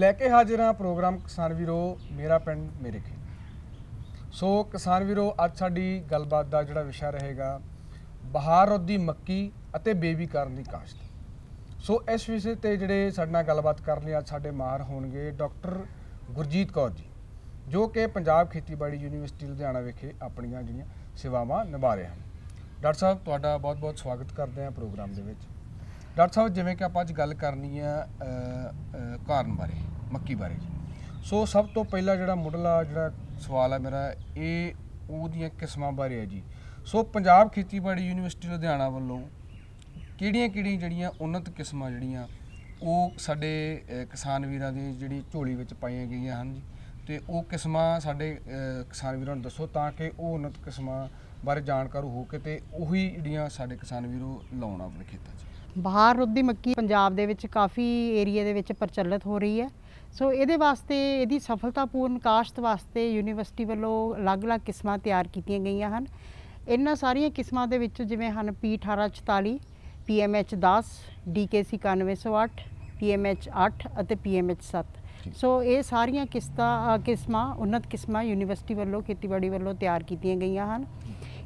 ਲੈ ਕੇ ਹਾਜ਼ਰ ਹਾਂ ਪ੍ਰੋਗਰਾਮ ਕਿਸਾਨ ਵੀਰੋ ਮੇਰਾ ਪਿੰਡ ਮੇਰੇ ਖੇਤ ਸੋ ਕਿਸਾਨ ਵੀਰੋ ਅੱਜ ਸਾਡੀ ਗੱਲਬਾਤ ਦਾ ਜਿਹੜਾ ਵਿਸ਼ਾ ਰਹੇਗਾ ਬਹਾਰ ਰੋਦੀ ਮੱਕੀ ਅਤੇ ਬੇਬੀ ਕਾਰਨ ਦੀ ਕਾਸ਼ਤ ਸੋ ਇਸ ਵਿਸ਼ੇ ਤੇ ਜਿਹੜੇ ਸਾਡੇ ਨਾਲ ਗੱਲਬਾਤ ਕਰਨ ਲਈ ਅੱਜ ਸਾਡੇ ਮਾਹਰ ਹੋਣਗੇ ਡਾਕਟਰ ਗੁਰਜੀਤ ਕੌਰ ਜੀ ਜੋ ਕਿ ਪੰਜਾਬ ਖੇਤੀਬਾੜੀ ਯੂਨੀਵਰਸਿਟੀ ਲੁਧਿਆਣਾ ਵਿਖੇ ਆਪਣੀਆਂ ਜਿਹੜੀਆਂ ਸੇਵਾਵਾਂ ਨਿਭਾ ਰਹੇ ਹਨ ਡਾਕਟਰ ਸਾਹਿਬ ਤੁਹਾਡਾ ਬਹੁਤ-ਬਹੁਤ ਸਵਾਗਤ ਕਰਦੇ ਹਾਂ ਪ੍ਰੋਗਰਾਮ ਦੇ ਵਿੱਚ ਡਾਕਟਰ ਸਾਹਿਬ ਜਿਵੇਂ ਕਿ ਆਪਾਂ ਅੱਜ ਗੱਲ ਕਰਨੀ ਆ ਕਾਰਨ ਬਾਰੇ ਮੱਕੀ ਬਾਰੇ ਸੋ ਸਭ ਤੋਂ ਪਹਿਲਾ ਜਿਹੜਾ ਮੁੱਢਲਾ ਜਿਹੜਾ ਸਵਾਲ ਆ ਮੇਰਾ ਇਹ ਉਹਦੀਆਂ ਕਿਸਮਾਂ ਬਾਰੇ ਆ ਜੀ ਸੋ ਪੰਜਾਬ ਖੇਤੀਬਾੜੀ ਯੂਨੀਵਰਸਿਟੀ ਲੁਧਿਆਣਾ ਵੱਲੋਂ ਕਿਹੜੀਆਂ-ਕਿਹੜੀਆਂ ਜਿਹੜੀਆਂ ਉਨਤ ਕਿਸਮਾਂ ਜਿਹੜੀਆਂ ਉਹ ਸਾਡੇ ਕਿਸਾਨ ਵੀਰਾਂ ਦੀ ਜਿਹੜੀ ਝੋਲੀ ਵਿੱਚ ਪਾਈਆਂ ਗਈਆਂ ਹਨ ਜੀ ਤੇ ਉਹ ਕਿਸਮਾਂ ਸਾਡੇ ਕਿਸਾਨ ਵੀਰਾਂ ਨੂੰ ਦੱਸੋ ਤਾਂ ਕਿ ਉਹ ਉਨਤ ਕਿਸਮਾਂ ਬਾਰੇ ਜਾਣਕਾਰ ਹੋ ਕੇ ਤੇ ਉਹੀ ਜਿਹੜੀਆਂ ਸਾਡੇ ਕਿਸਾਨ ਵੀਰੋ ਲਾਉਣ ਆਪਣੇ ਖੇਤਾਂ 'ਚ ਬਾਹਰ ਰੁੱਤ ਮੱਕੀ ਪੰਜਾਬ ਦੇ ਵਿੱਚ ਕਾਫੀ ਏਰੀਆ ਦੇ ਵਿੱਚ ਪ੍ਰਚਲਿਤ ਹੋ ਰਹੀ ਹੈ ਸੋ ਇਹਦੇ ਵਾਸਤੇ ਇਹਦੀ ਸਫਲਤਾਪੂਰਨ ਕਾਸ਼ਤ ਵਾਸਤੇ ਯੂਨੀਵਰਸਿਟੀ ਵੱਲੋਂ ਅਲੱਗ-ਅਲੱਗ ਕਿਸਮਾਂ ਤਿਆਰ ਕੀਤੀਆਂ ਗਈਆਂ ਹਨ ਇਹਨਾਂ ਸਾਰੀਆਂ ਕਿਸਮਾਂ ਦੇ ਵਿੱਚ ਜਿਵੇਂ ਹਨ P1844 PMH10 10 PMH8 9108 8 ਅਤੇ PMH7 7 ਸੋ ਇਹ ਸਾਰੀਆਂ ਕਿਸਤਾ ਕਿਸਮਾਂ ਉन्नत ਕਿਸਮਾਂ ਯੂਨੀਵਰਸਿਟੀ ਵੱਲੋਂ ਖੇਤੀਬਾੜੀ ਵੱਲੋਂ ਤਿਆਰ ਕੀਤੀਆਂ ਗਈਆਂ ਹਨ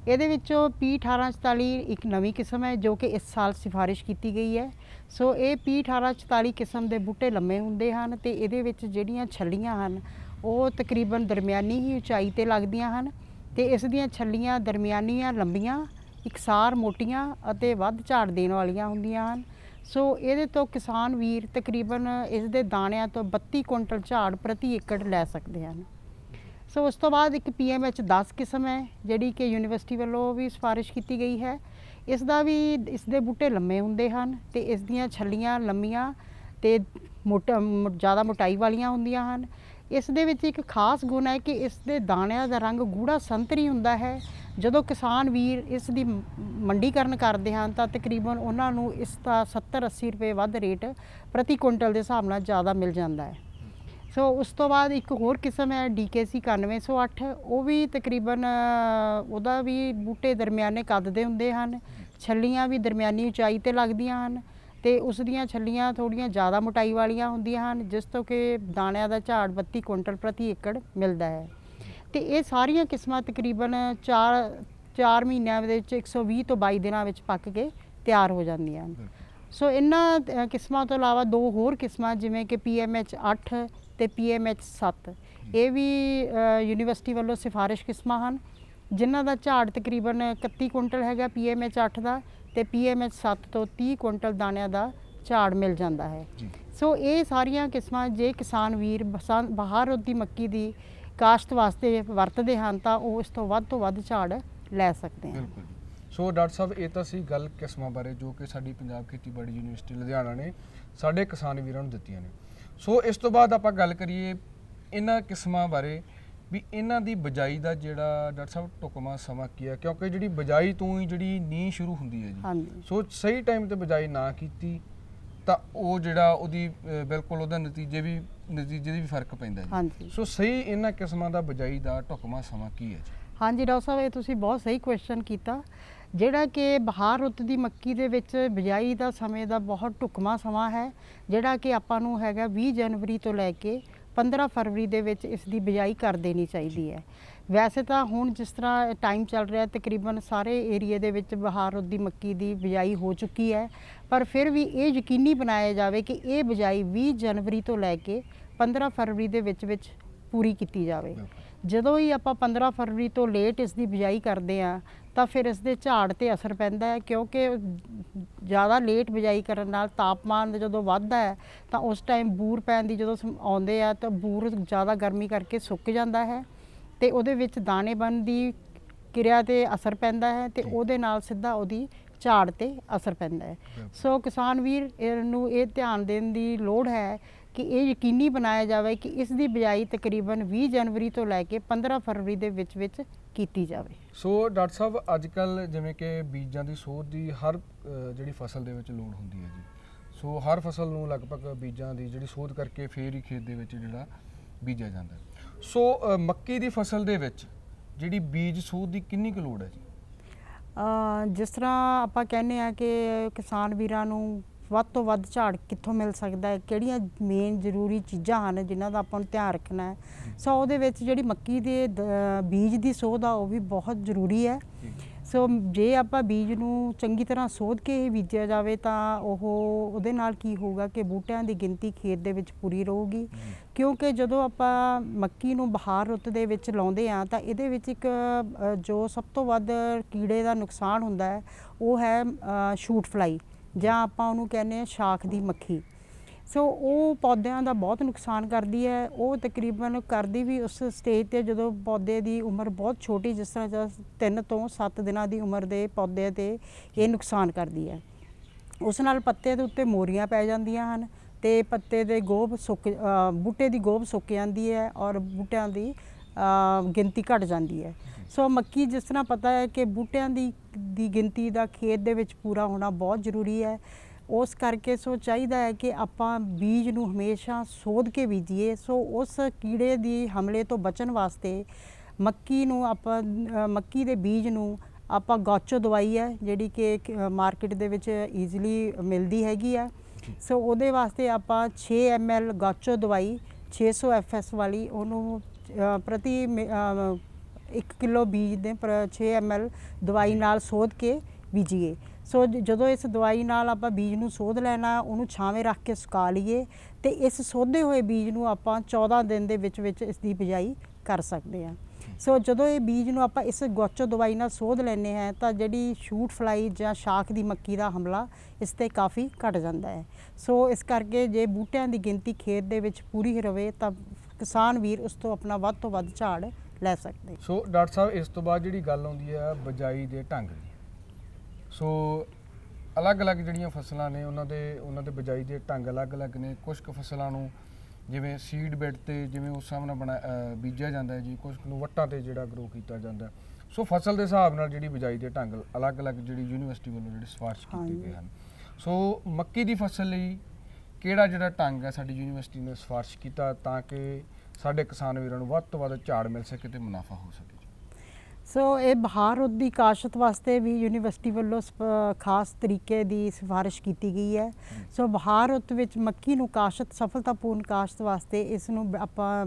ਇਹਦੇ ਵਿੱਚੋਂ P1844 ਇੱਕ ਨਵੀਂ ਕਿਸਮ ਹੈ ਜੋ ਕਿ ਇਸ ਸਾਲ ਸਿਫਾਰਿਸ਼ ਕੀਤੀ ਗਈ ਹੈ ਸੋ ਇਹ P1844 ਕਿਸਮ ਦੇ ਬੂਟੇ ਲੰਮੇ ਹੁੰਦੇ ਹਨ ਤੇ ਇਹਦੇ ਵਿੱਚ ਜਿਹੜੀਆਂ ਛੱਲੀਆਂ ਹਨ ਉਹ ਤਕਰੀਬਨ ਦਰਮਿਆਨੀ ਹੀ ਉਚਾਈ ਤੇ ਲੱਗਦੀਆਂ ਹਨ ਤੇ ਇਸ ਦੀਆਂ ਛੱਲੀਆਂ ਦਰਮਿਆਨੀਆਂ ਲੰਬੀਆਂ ਇਕਸਾਰ ਮੋਟੀਆਂ ਅਤੇ ਵੱਧ ਝਾੜ ਦੇਣ ਵਾਲੀਆਂ ਹੁੰਦੀਆਂ ਹਨ ਸੋ ਇਹਦੇ ਤੋਂ ਕਿਸਾਨ ਵੀਰ ਤਕਰੀਬਨ ਇਸ ਦੇ ਦਾਣਿਆਂ ਤੋਂ 32 ਕੁਇੰਟਲ ਝਾੜ ਪ੍ਰਤੀ ਏਕੜ ਲੈ ਸਕਦੇ ਹਨ ਸੋ ਉਸ ਤੋਂ ਬਾਅਦ ਇੱਕ ਪੀਐਮਐਚ 10 ਕਿਸਮ ਹੈ ਜਿਹੜੀ ਕਿ ਯੂਨੀਵਰਸਿਟੀ ਵੱਲੋਂ ਵੀ ਸਿਫਾਰਿਸ਼ ਕੀਤੀ ਗਈ ਹੈ ਇਸ ਦਾ ਵੀ ਇਸ ਦੇ ਬੂਟੇ ਲੰਮੇ ਹੁੰਦੇ ਹਨ ਤੇ ਇਸ ਦੀਆਂ ਛੱਲੀਆਂ ਲੰਮੀਆਂ ਤੇ ਮੋਟਾ ਜ਼ਿਆਦਾ ਮੋਟਾਈ ਵਾਲੀਆਂ ਹੁੰਦੀਆਂ ਹਨ ਇਸ ਦੇ ਵਿੱਚ ਇੱਕ ਖਾਸ ਗੁਣ ਹੈ ਕਿ ਇਸ ਦੇ ਦਾਣਿਆਂ ਦਾ ਰੰਗ ਗੂੜਾ ਸੰਤਰੀ ਹੁੰਦਾ ਹੈ ਜਦੋਂ ਕਿਸਾਨ ਵੀਰ ਇਸ ਦੀ ਮੰਡੀਕਰਨ ਕਰਦੇ ਹਨ ਤਾਂ ਤਕਰੀਬਨ ਉਹਨਾਂ ਨੂੰ ਇਸ ਦਾ 70 80 ਰੁਪਏ ਵੱਧ ਰੇਟ ਪ੍ਰਤੀ ਕੁਇੰਟਲ ਦੇ ਹਿਸਾਬ ਨਾਲ ਜ਼ਿਆਦਾ ਮਿਲ ਜਾਂਦਾ ਹੈ ਸੋ ਉਸ ਤੋਂ ਬਾਅਦ ਇੱਕ ਹੋਰ ਕਿਸਮ ਹੈ ਡੀਕੇਸੀ 9108 ਉਹ ਵੀ ਤਕਰੀਬਨ ਉਹਦਾ ਵੀ ਬੂਟੇ ਦਰਮਿਆਨੇ ਕੱਦ ਦੇ ਹੁੰਦੇ ਹਨ ਛੱਲੀਆਂ ਵੀ ਦਰਮਿਆਨੀ ਉਚਾਈ ਤੇ ਲੱਗਦੀਆਂ ਹਨ ਤੇ ਉਸ ਦੀਆਂ ਛੱਲੀਆਂ ਥੋੜੀਆਂ ਜ਼ਿਆਦਾ ਮੋਟਾਈ ਵਾਲੀਆਂ ਹੁੰਦੀਆਂ ਹਨ ਜਿਸ ਤੋਂ ਕਿ ਦਾਣਿਆਂ ਦਾ ਝਾੜ 32 ਕੁਇੰਟਲ ਪ੍ਰਤੀ ਏਕੜ ਮਿਲਦਾ ਹੈ ਤੇ ਇਹ ਸਾਰੀਆਂ ਕਿਸਮਾਂ ਤਕਰੀਬਨ 4 4 ਮਹੀਨਿਆਂ ਦੇ ਵਿੱਚ 120 ਤੋਂ 22 ਦਿਨਾਂ ਵਿੱਚ ਪੱਕ ਕੇ ਤਿਆਰ ਹੋ ਜਾਂਦੀਆਂ ਹਨ ਸੋ ਇਹਨਾਂ ਕਿਸਮਾਂ ਤੋਂ ਇਲਾਵਾ ਦੋ ਹੋਰ ਕਿਸਮਾਂ ਜਿਵੇਂ ਕਿ ਪੀਐਮਐਚ 8 ਤੇ ਪੀਐਮਐਚ 7 ਇਹ ਵੀ ਯੂਨੀਵਰਸਿਟੀ ਵੱਲੋਂ ਸਿਫਾਰਿਸ਼ ਕਿਸਮਾਂ ਹਨ ਜਿਨ੍ਹਾਂ ਦਾ ਝਾੜ ਤਕਰੀਬਨ 31 ਕੁਇੰਟਲ ਹੈਗਾ ਪੀਐਮਐਚ 8 ਦਾ ਤੇ ਪੀਐਮਐਚ 7 ਤੋਂ 30 ਕੁਇੰਟਲ ਦਾਣਿਆਂ ਦਾ ਝਾੜ ਮਿਲ ਜਾਂਦਾ ਹੈ ਸੋ ਇਹ ਸਾਰੀਆਂ ਕਿਸਮਾਂ ਜੇ ਕਿਸਾਨ ਵੀਰ ਬਾਹਰ ਉਦੀ ਮੱਕੀ ਦੀ ਕਾਸ਼ਤ ਵਾਸਤੇ ਵਰਤਦੇ ਹਨ ਤਾਂ ਉਹ ਇਸ ਤੋਂ ਵੱਧ ਤੋਂ ਵੱਧ ਝਾੜ ਲੈ ਸਕਦੇ ਹਨ ਸੋ ਡਾਕਟਰ ਸਾਹਿਬ ਇਹ ਤਾਂ ਸੀ ਗੱਲ ਕਿਸਮਾਂ ਬਾਰੇ ਜੋ ਕਿ ਸਾਡੀ ਪੰਜਾਬ ਖੇਤੀਬਾੜੀ ਯੂਨੀਵਰਸਿਟੀ ਲੁਧਿਆਣਾ ਨੇ ਸਾਡੇ ਕਿਸਾਨ ਵੀਰਾਂ ਨੂੰ ਦਿੱਤੀਆਂ ਨੇ ਸੋ ਇਸ ਤੋਂ ਬਾਅਦ ਆਪਾਂ ਗੱਲ ਕਰੀਏ ਇਹਨਾਂ ਕਿਸਮਾਂ ਬਾਰੇ ਵੀ ਇਹਨਾਂ ਦੀ ਬਜਾਈ ਦਾ ਜਿਹੜਾ ਡਾਕਟਰ ਸਾਹਿਬ ਟੁਕਮਾ ਸਮਾਂ ਕੀ ਹੈ ਕਿਉਂਕਿ ਜਿਹੜੀ ਬਜਾਈ ਤੋਂ ਹੀ ਜਿਹੜੀ ਨੀ ਸ਼ੁਰੂ ਹੁੰਦੀ ਹੈ ਜੀ ਸੋ ਸਹੀ ਟਾਈਮ ਤੇ ਬਜਾਈ ਨਾ ਕੀਤੀ ਤਾਂ ਉਹ ਜਿਹੜਾ ਉਹਦੀ ਬਿਲਕੁਲ ਉਹਦਾ ਨਤੀਜੇ ਵੀ ਨਤੀਜੇ ਦੀ ਵੀ ਫਰਕ ਪੈਂਦਾ ਜੀ ਸੋ ਸਹੀ ਇਹਨਾਂ ਕਿਸਮਾਂ ਦਾ ਬਜਾਈ ਦਾ ਟੁਕਮਾ ਸਮਾਂ ਕੀ ਹੈ ਜੀ ਹਾਂਜੀ ਡਾਕਟਰ ਸਾਹਿਬ ਇਹ ਤੁਸੀਂ ਬਹੁਤ ਸਹੀ ਕੁਐਸਚਨ ਕੀਤਾ ਜਿਹੜਾ ਕਿ ਬਹਾਰ ਰੁੱਤ ਦੀ ਮੱਕੀ ਦੇ ਵਿੱਚ ਬਿਜਾਈ ਦਾ ਸਮੇਂ ਦਾ ਬਹੁਤ ਢੁਕਮਾ ਸਮਾਂ ਹੈ ਜਿਹੜਾ ਕਿ ਆਪਾਂ ਨੂੰ ਹੈਗਾ 20 ਜਨਵਰੀ ਤੋਂ ਲੈ ਕੇ 15 ਫਰਵਰੀ ਦੇ ਵਿੱਚ ਇਸ ਦੀ ਬਿਜਾਈ ਕਰ ਦੇਣੀ ਚਾਹੀਦੀ ਹੈ ਵੈਸੇ ਤਾਂ ਹੁਣ ਜਿਸ ਤਰ੍ਹਾਂ ਟਾਈਮ ਚੱਲ ਰਿਹਾ ਤਕਰੀਬਨ ਸਾਰੇ ਏਰੀਆ ਦੇ ਵਿੱਚ ਬਹਾਰ ਰੁੱਤ ਦੀ ਮੱਕੀ ਦੀ ਬਿਜਾਈ ਹੋ ਚੁੱਕੀ ਹੈ ਪਰ ਫਿਰ ਵੀ ਇਹ ਯਕੀਨੀ ਬਣਾਇਆ ਜਾਵੇ ਕਿ ਇਹ ਬਿਜਾਈ 20 ਜਨਵਰੀ ਤੋਂ ਲੈ ਕੇ 15 ਫਰਵਰੀ ਦੇ ਵਿੱਚ ਵਿੱਚ ਪੂਰੀ ਕੀਤੀ ਜਾਵੇ ਜਦੋਂ ਹੀ ਆਪਾਂ 15 ਫਰਵਰੀ ਤੋਂ ਲੇਟ ਇਸ ਦੀ ਬਿਜਾਈ ਕਰਦੇ ਆ ਤਾਂ ਫਿਰ ਇਸ ਦੇ ਝਾੜ ਤੇ ਅਸਰ ਪੈਂਦਾ ਹੈ ਕਿਉਂਕਿ ਜ਼ਿਆਦਾ ਲੇਟ ਬਿਜਾਈ ਕਰਨ ਨਾਲ ਤਾਪਮਾਨ ਜਦੋਂ ਵੱਧਦਾ ਹੈ ਤਾਂ ਉਸ ਟਾਈਮ ਬੂਰ ਪੈਣ ਦੀ ਜਦੋਂ ਆਉਂਦੇ ਆ ਤਾਂ ਬੂਰ ਜ਼ਿਆਦਾ ਗਰਮੀ ਕਰਕੇ ਸੁੱਕ ਜਾਂਦਾ ਹੈ ਤੇ ਉਹਦੇ ਵਿੱਚ ਦਾਣੇ ਬਣ ਦੀ ਕਿਰਿਆ ਤੇ ਅਸਰ ਪੈਂਦਾ ਹੈ ਤੇ ਉਹਦੇ ਨਾਲ ਸਿੱਧਾ ਉਹਦੀ ਝਾੜ ਤੇ ਅਸਰ ਪੈਂਦਾ ਹੈ ਸੋ ਕਿਸਾਨ ਵੀਰ ਨੂੰ ਇਹ ਧਿਆਨ ਦੇਣ ਦੀ ਲੋੜ ਹੈ ਕਿ ਇਹ ਯਕੀਨੀ ਬਣਾਇਆ ਜਾਵੇ ਕਿ ਇਸ ਦੀ ਬਿਜਾਈ ਤਕਰੀਬਨ 20 ਜਨਵਰੀ ਤੋਂ ਲੈ ਕੇ 15 ਫਰਵਰੀ ਦੇ ਵਿੱਚ ਵਿੱਚ ਕੀਤੀ ਜਾਵੇ ਸੋ ਡਾਕਟਰ ਸਾਹਿਬ ਅੱਜ ਕੱਲ ਜਿਵੇਂ ਕਿ ਬੀਜਾਂ ਦੀ ਸੋਧ ਦੀ ਹਰ ਜਿਹੜੀ ਫਸਲ ਦੇ ਵਿੱਚ ਲੋੜ ਹੁੰਦੀ ਹੈ ਜੀ ਸੋ ਹਰ ਫਸਲ ਨੂੰ ਲਗਭਗ ਬੀਜਾਂ ਦੀ ਜਿਹੜੀ ਸੋਧ ਕਰਕੇ ਫੇਰ ਹੀ ਖੇਤ ਦੇ ਵਿੱਚ ਜਿਹੜਾ ਬੀਜਿਆ ਜਾਂਦਾ ਸੋ ਮੱਕੀ ਦੀ ਫਸਲ ਦੇ ਵਿੱਚ ਜਿਹੜੀ ਬੀਜ ਸੋਧ ਦੀ ਕਿੰਨੀ ਕੁ ਲੋੜ ਹੈ ਜੀ ਜਿਸ ਤਰ੍ਹਾਂ ਆਪਾਂ ਕਹਿੰਦੇ ਆ ਕਿ ਕਿਸਾਨ ਵੀਰਾਂ ਨੂੰ ਵੱਧ ਤੋਂ ਵੱਧ ਝਾੜ ਕਿੱਥੋਂ ਮਿਲ ਸਕਦਾ ਹੈ ਕਿਹੜੀਆਂ ਮੇਨ ਜ਼ਰੂਰੀ ਚੀਜ਼ਾਂ ਹਨ ਜਿਨ੍ਹਾਂ ਦਾ ਆਪਾਂ ਨੂੰ ਧਿਆਨ ਰੱਖਣਾ ਹੈ ਸੋ ਉਹਦੇ ਵਿੱਚ ਜਿਹੜੀ ਮੱਕੀ ਦੇ ਬੀਜ ਦੀ ਸੋਧ ਆ ਉਹ ਵੀ ਬਹੁਤ ਜ਼ਰੂਰੀ ਹੈ ਸੋ ਜੇ ਆਪਾਂ ਬੀਜ ਨੂੰ ਚੰਗੀ ਤਰ੍ਹਾਂ ਸੋਧ ਕੇ ਹੀ ਬੀਜਿਆ ਜਾਵੇ ਤਾਂ ਉਹ ਉਹਦੇ ਨਾਲ ਕੀ ਹੋਊਗਾ ਕਿ ਬੂਟਿਆਂ ਦੀ ਗਿਣਤੀ ਖੇਤ ਦੇ ਵਿੱਚ ਪੂਰੀ ਰਹੂਗੀ ਕਿਉਂਕਿ ਜਦੋਂ ਆਪਾਂ ਮੱਕੀ ਨੂੰ ਬਹਾਰ ਰੁੱਤ ਦੇ ਵਿੱਚ ਲਾਉਂਦੇ ਆ ਤਾਂ ਇਹਦੇ ਵਿੱਚ ਇੱਕ ਜੋ ਸਭ ਤੋਂ ਵੱਧ ਕੀੜੇ ਦਾ ਨੁਕਸਾਨ ਹੁੰਦਾ ਹੈ ਉਹ ਹੈ ਸ਼ੂਟ ਫਲਾਈ ਜਾਂ ਆਪਾਂ ਉਹਨੂੰ ਕਹਿੰਦੇ ਆ ਸ਼ਾਖ ਦੀ ਮੱਖੀ ਸੋ ਉਹ ਪੌਦਿਆਂ ਦਾ ਬਹੁਤ ਨੁਕਸਾਨ ਕਰਦੀ ਹੈ ਉਹ ਤਕਰੀਬਨ ਕਰਦੀ ਵੀ ਉਸ ਸਟੇਜ ਤੇ ਜਦੋਂ ਪੌਦੇ ਦੀ ਉਮਰ ਬਹੁਤ ਛੋਟੀ ਜਿਸ ਤਰ੍ਹਾਂ 3 ਤੋਂ 7 ਦਿਨਾਂ ਦੀ ਉਮਰ ਦੇ ਪੌਦੇ ਤੇ ਇਹ ਨੁਕਸਾਨ ਕਰਦੀ ਹੈ ਉਸ ਨਾਲ ਪੱਤੇ ਦੇ ਉੱਤੇ ਮੋਰੀਆਂ ਪੈ ਜਾਂਦੀਆਂ ਹਨ ਤੇ ਪੱਤੇ ਦੇ ਗੋਭ ਸੁੱਕ ਬੂਟੇ ਦੀ ਗੋਭ ਸੁੱਕ ਜਾਂਦੀ ਹੈ ਔਰ ਬੂਟਿਆਂ ਦੀ ਗਿਣਤੀ ਘਟ ਜਾਂਦੀ ਹੈ ਸੋ ਮੱਕੀ ਜਿਸ ਤਰ੍ਹਾਂ ਪਤਾ ਹੈ ਕਿ ਬੂਟਿਆਂ ਦੀ ਦੀ ਗਿਣਤੀ ਦਾ ਖੇਤ ਦੇ ਵਿੱਚ ਪੂਰਾ ਹੋਣਾ ਬਹੁਤ ਜ਼ਰੂਰੀ ਹੈ ਉਸ ਕਰਕੇ ਸੋ ਚਾਹੀਦਾ ਹੈ ਕਿ ਆਪਾਂ ਬੀਜ ਨੂੰ ਹਮੇਸ਼ਾ ਸੋਧ ਕੇ ਬੀਜੀਏ ਸੋ ਉਸ ਕੀੜੇ ਦੀ ਹਮਲੇ ਤੋਂ ਬਚਣ ਵਾਸਤੇ ਮੱਕੀ ਨੂੰ ਆਪਾਂ ਮੱਕੀ ਦੇ ਬੀਜ ਨੂੰ ਆਪਾਂ ਗੋਚੋ ਦਵਾਈ ਹੈ ਜਿਹੜੀ ਕਿ ਮਾਰਕੀਟ ਦੇ ਵਿੱਚ ਈਜ਼ੀਲੀ ਮਿਲਦੀ ਹੈਗੀ ਆ ਸੋ ਉਹਦੇ ਵਾਸਤੇ ਆਪਾਂ 6 ml ਗਾਚੋ ਦਵਾਈ 600 fs ਵਾਲੀ ਉਹਨੂੰ ਪ੍ਰਤੀ 1 ਕਿਲੋ ਬੀਜ ਦੇ 6 ਐਮਐਲ ਦਵਾਈ ਨਾਲ ਸੋਧ ਕੇ ਬੀਜੀਏ ਸੋ ਜਦੋਂ ਇਸ ਦਵਾਈ ਨਾਲ ਆਪਾਂ ਬੀਜ ਨੂੰ ਸੋਧ ਲੈਣਾ ਉਹਨੂੰ ਛਾਵੇਂ ਰੱਖ ਕੇ ਸੁਕਾ ਲਈਏ ਤੇ ਇਸ ਸੋਧੇ ਹੋਏ ਬੀਜ ਨੂੰ ਆਪਾਂ 14 ਦਿਨ ਦੇ ਵਿੱਚ ਵਿੱਚ ਇਸ ਦੀ ਬਿਜਾਈ ਕਰ ਸਕਦੇ ਆ ਸੋ ਜਦੋਂ ਇਹ ਬੀਜ ਨੂੰ ਆਪਾਂ ਇਸ ਗੋਚੋ ਦਵਾਈ ਨਾਲ ਸੋਧ ਲੈਨੇ ਹੈ ਤਾਂ ਜਿਹੜੀ ਸ਼ੂਟ ਫਲਾਈ ਜਾਂ ਸ਼ਾਖ ਦੀ ਮੱਕੀ ਦਾ ਹਮਲਾ ਇਸ ਤੇ ਕਾਫੀ ਘਟ ਜਾਂਦਾ ਹੈ ਸੋ ਇਸ ਕਰਕੇ ਜੇ ਬੂਟਿਆਂ ਦੀ ਗਿਣਤੀ ਖੇਤ ਦੇ ਵਿੱਚ ਪੂਰੀ ਰਵੇ ਤਾਂ ਕਿਸਾਨ ਵੀਰ ਉਸ ਤੋਂ ਆਪਣਾ ਵੱਧ ਤੋਂ ਵੱਧ ਝਾੜ ਲੈ ਸਕਦੇ ਸੋ ਡਾਕਟਰ ਸਾਹਿਬ ਇਸ ਤੋਂ ਬਾਅਦ ਜਿਹੜੀ ਗੱਲ ਆਉਂਦੀ ਹੈ ਬਜਾਈ ਦੇ ਢੰਗ ਦੀ ਸੋ ਅਲੱਗ-ਅਲੱਗ ਜਿਹੜੀਆਂ ਫਸਲਾਂ ਨੇ ਉਹਨਾਂ ਦੇ ਉਹਨਾਂ ਦੇ ਬਜਾਈ ਦੇ ਢੰਗ ਅਲੱਗ-ਅਲੱਗ ਨੇ ਕੁਝ ਕੁ ਫਸਲਾਂ ਨੂੰ ਜਿਵੇਂ ਸੀਡ ਬੈਡ ਤੇ ਜਿਵੇਂ ਉਸ ਸਾਹਮਣੇ ਬਣਾ ਬੀਜਿਆ ਜਾਂਦਾ ਹੈ ਜੀ ਕੁਝ ਨੂੰ ਵੱਟਾਂ ਤੇ ਜਿਹੜਾ ਗਰੋ ਕੀਤਾ ਜਾਂਦਾ ਸੋ ਫਸਲ ਦੇ ਹਿਸਾਬ ਨਾਲ ਜਿਹੜੀ ਬਜਾਈ ਦੇ ਢੰਗ ਅਲੱਗ-ਅਲੱਗ ਜਿਹੜੀ ਯੂਨੀਵਰਸਿਟੀ ਵੱਲੋਂ ਜਿਹੜੇ ਸਿਫਾਰਿਸ਼ ਕੀਤੇ ਗਏ ਹਨ ਸੋ ਮੱਕੀ ਦੀ ਫਸਲ ਲਈ ਕਿਹੜਾ ਜਿਹੜਾ ਢੰਗ ਹੈ ਸਾਡੀ ਯੂਨੀਵਰਸਿਟੀ ਨੇ ਸਫਾਰਸ਼ ਕੀਤਾ ਤਾਂ ਕਿ ਸਾਡੇ ਕਿਸਾਨ ਵੀਰਾਂ ਨੂੰ ਵੱਧ ਤੋਂ ਵੱਧ ਝਾੜ ਮਿਲ ਸਕੇ ਤੇ ਮੁਨਾਫਾ ਹੋ ਸਕੇ ਸੋ ਇਹ ਬਹਾਰ ਉਦੀ ਦੀ ਕਾਸ਼ਤ ਵਾਸਤੇ ਵੀ ਯੂਨੀਵਰਸਿਟੀ ਵੱਲੋਂ ਖਾਸ ਤਰੀਕੇ ਦੀ ਸਿਫਾਰਿਸ਼ ਕੀਤੀ ਗਈ ਹੈ ਸੋ ਬਹਾਰ ਉਤ ਵਿੱਚ ਮੱਕੀ ਨੂੰ ਕਾਸ਼ਤ ਸਫਲਤਾਪੂਰਨ ਕਾਸ਼ਤ ਵਾਸਤੇ ਇਸ ਨੂੰ ਆਪਾਂ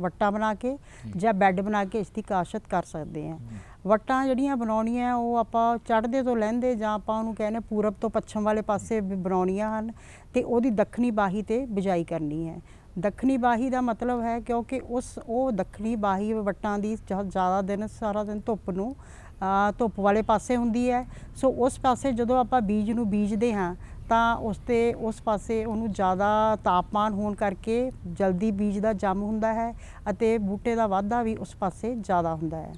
ਵੱਟਾ ਬਣਾ ਕੇ ਜਾਂ ਬੈੱਡ ਬਣਾ ਕੇ ਇਸ ਦੀ ਕਾਸ਼ਤ ਕਰ ਸਕਦੇ ਹਾਂ ਵਟਾਂ ਜਿਹੜੀਆਂ ਬਣਾਉਣੀਆਂ ਉਹ ਆਪਾਂ ਚੜ੍ਹਦੇ ਤੋਂ ਲਹਿੰਦੇ ਜਾਂ ਆਪਾਂ ਉਹਨੂੰ ਕਹਿੰਦੇ ਪੂਰਬ ਤੋਂ ਪੱਛਮ ਵਾਲੇ ਪਾਸੇ ਬਣਾਉਣੀਆਂ ਹਨ ਤੇ ਉਹਦੀ ਦੱਖਣੀ ਬਾਹੀ ਤੇ ਬਿਜਾਈ ਕਰਨੀ ਹੈ ਦੱਖਣੀ ਬਾਹੀ ਦਾ ਮਤਲਬ ਹੈ ਕਿਉਂਕਿ ਉਸ ਉਹ ਦੱਖਣੀ ਬਾਹੀ ਵਟਾਂ ਦੀ ਜ਼ਿਆਦਾ ਦਿਨ ਸਾਰਾ ਦਿਨ ਧੁੱਪ ਨੂੰ ਧੁੱਪ ਵਾਲੇ ਪਾਸੇ ਹੁੰਦੀ ਹੈ ਸੋ ਉਸ ਪਾਸੇ ਜਦੋਂ ਆਪਾਂ ਬੀਜ ਨੂੰ ਬੀਜਦੇ ਹਾਂ ਤਾਂ ਉਸ ਤੇ ਉਸ ਪਾਸੇ ਉਹਨੂੰ ਜ਼ਿਆਦਾ ਤਾਪਮਾਨ ਹੋਣ ਕਰਕੇ ਜਲਦੀ ਬੀਜ ਦਾ ਜੰਮ ਹੁੰਦਾ ਹੈ ਅਤੇ ਬੂਟੇ ਦਾ ਵਾਧਾ ਵੀ ਉਸ ਪਾਸੇ ਜ਼ਿਆਦਾ ਹੁੰਦਾ ਹੈ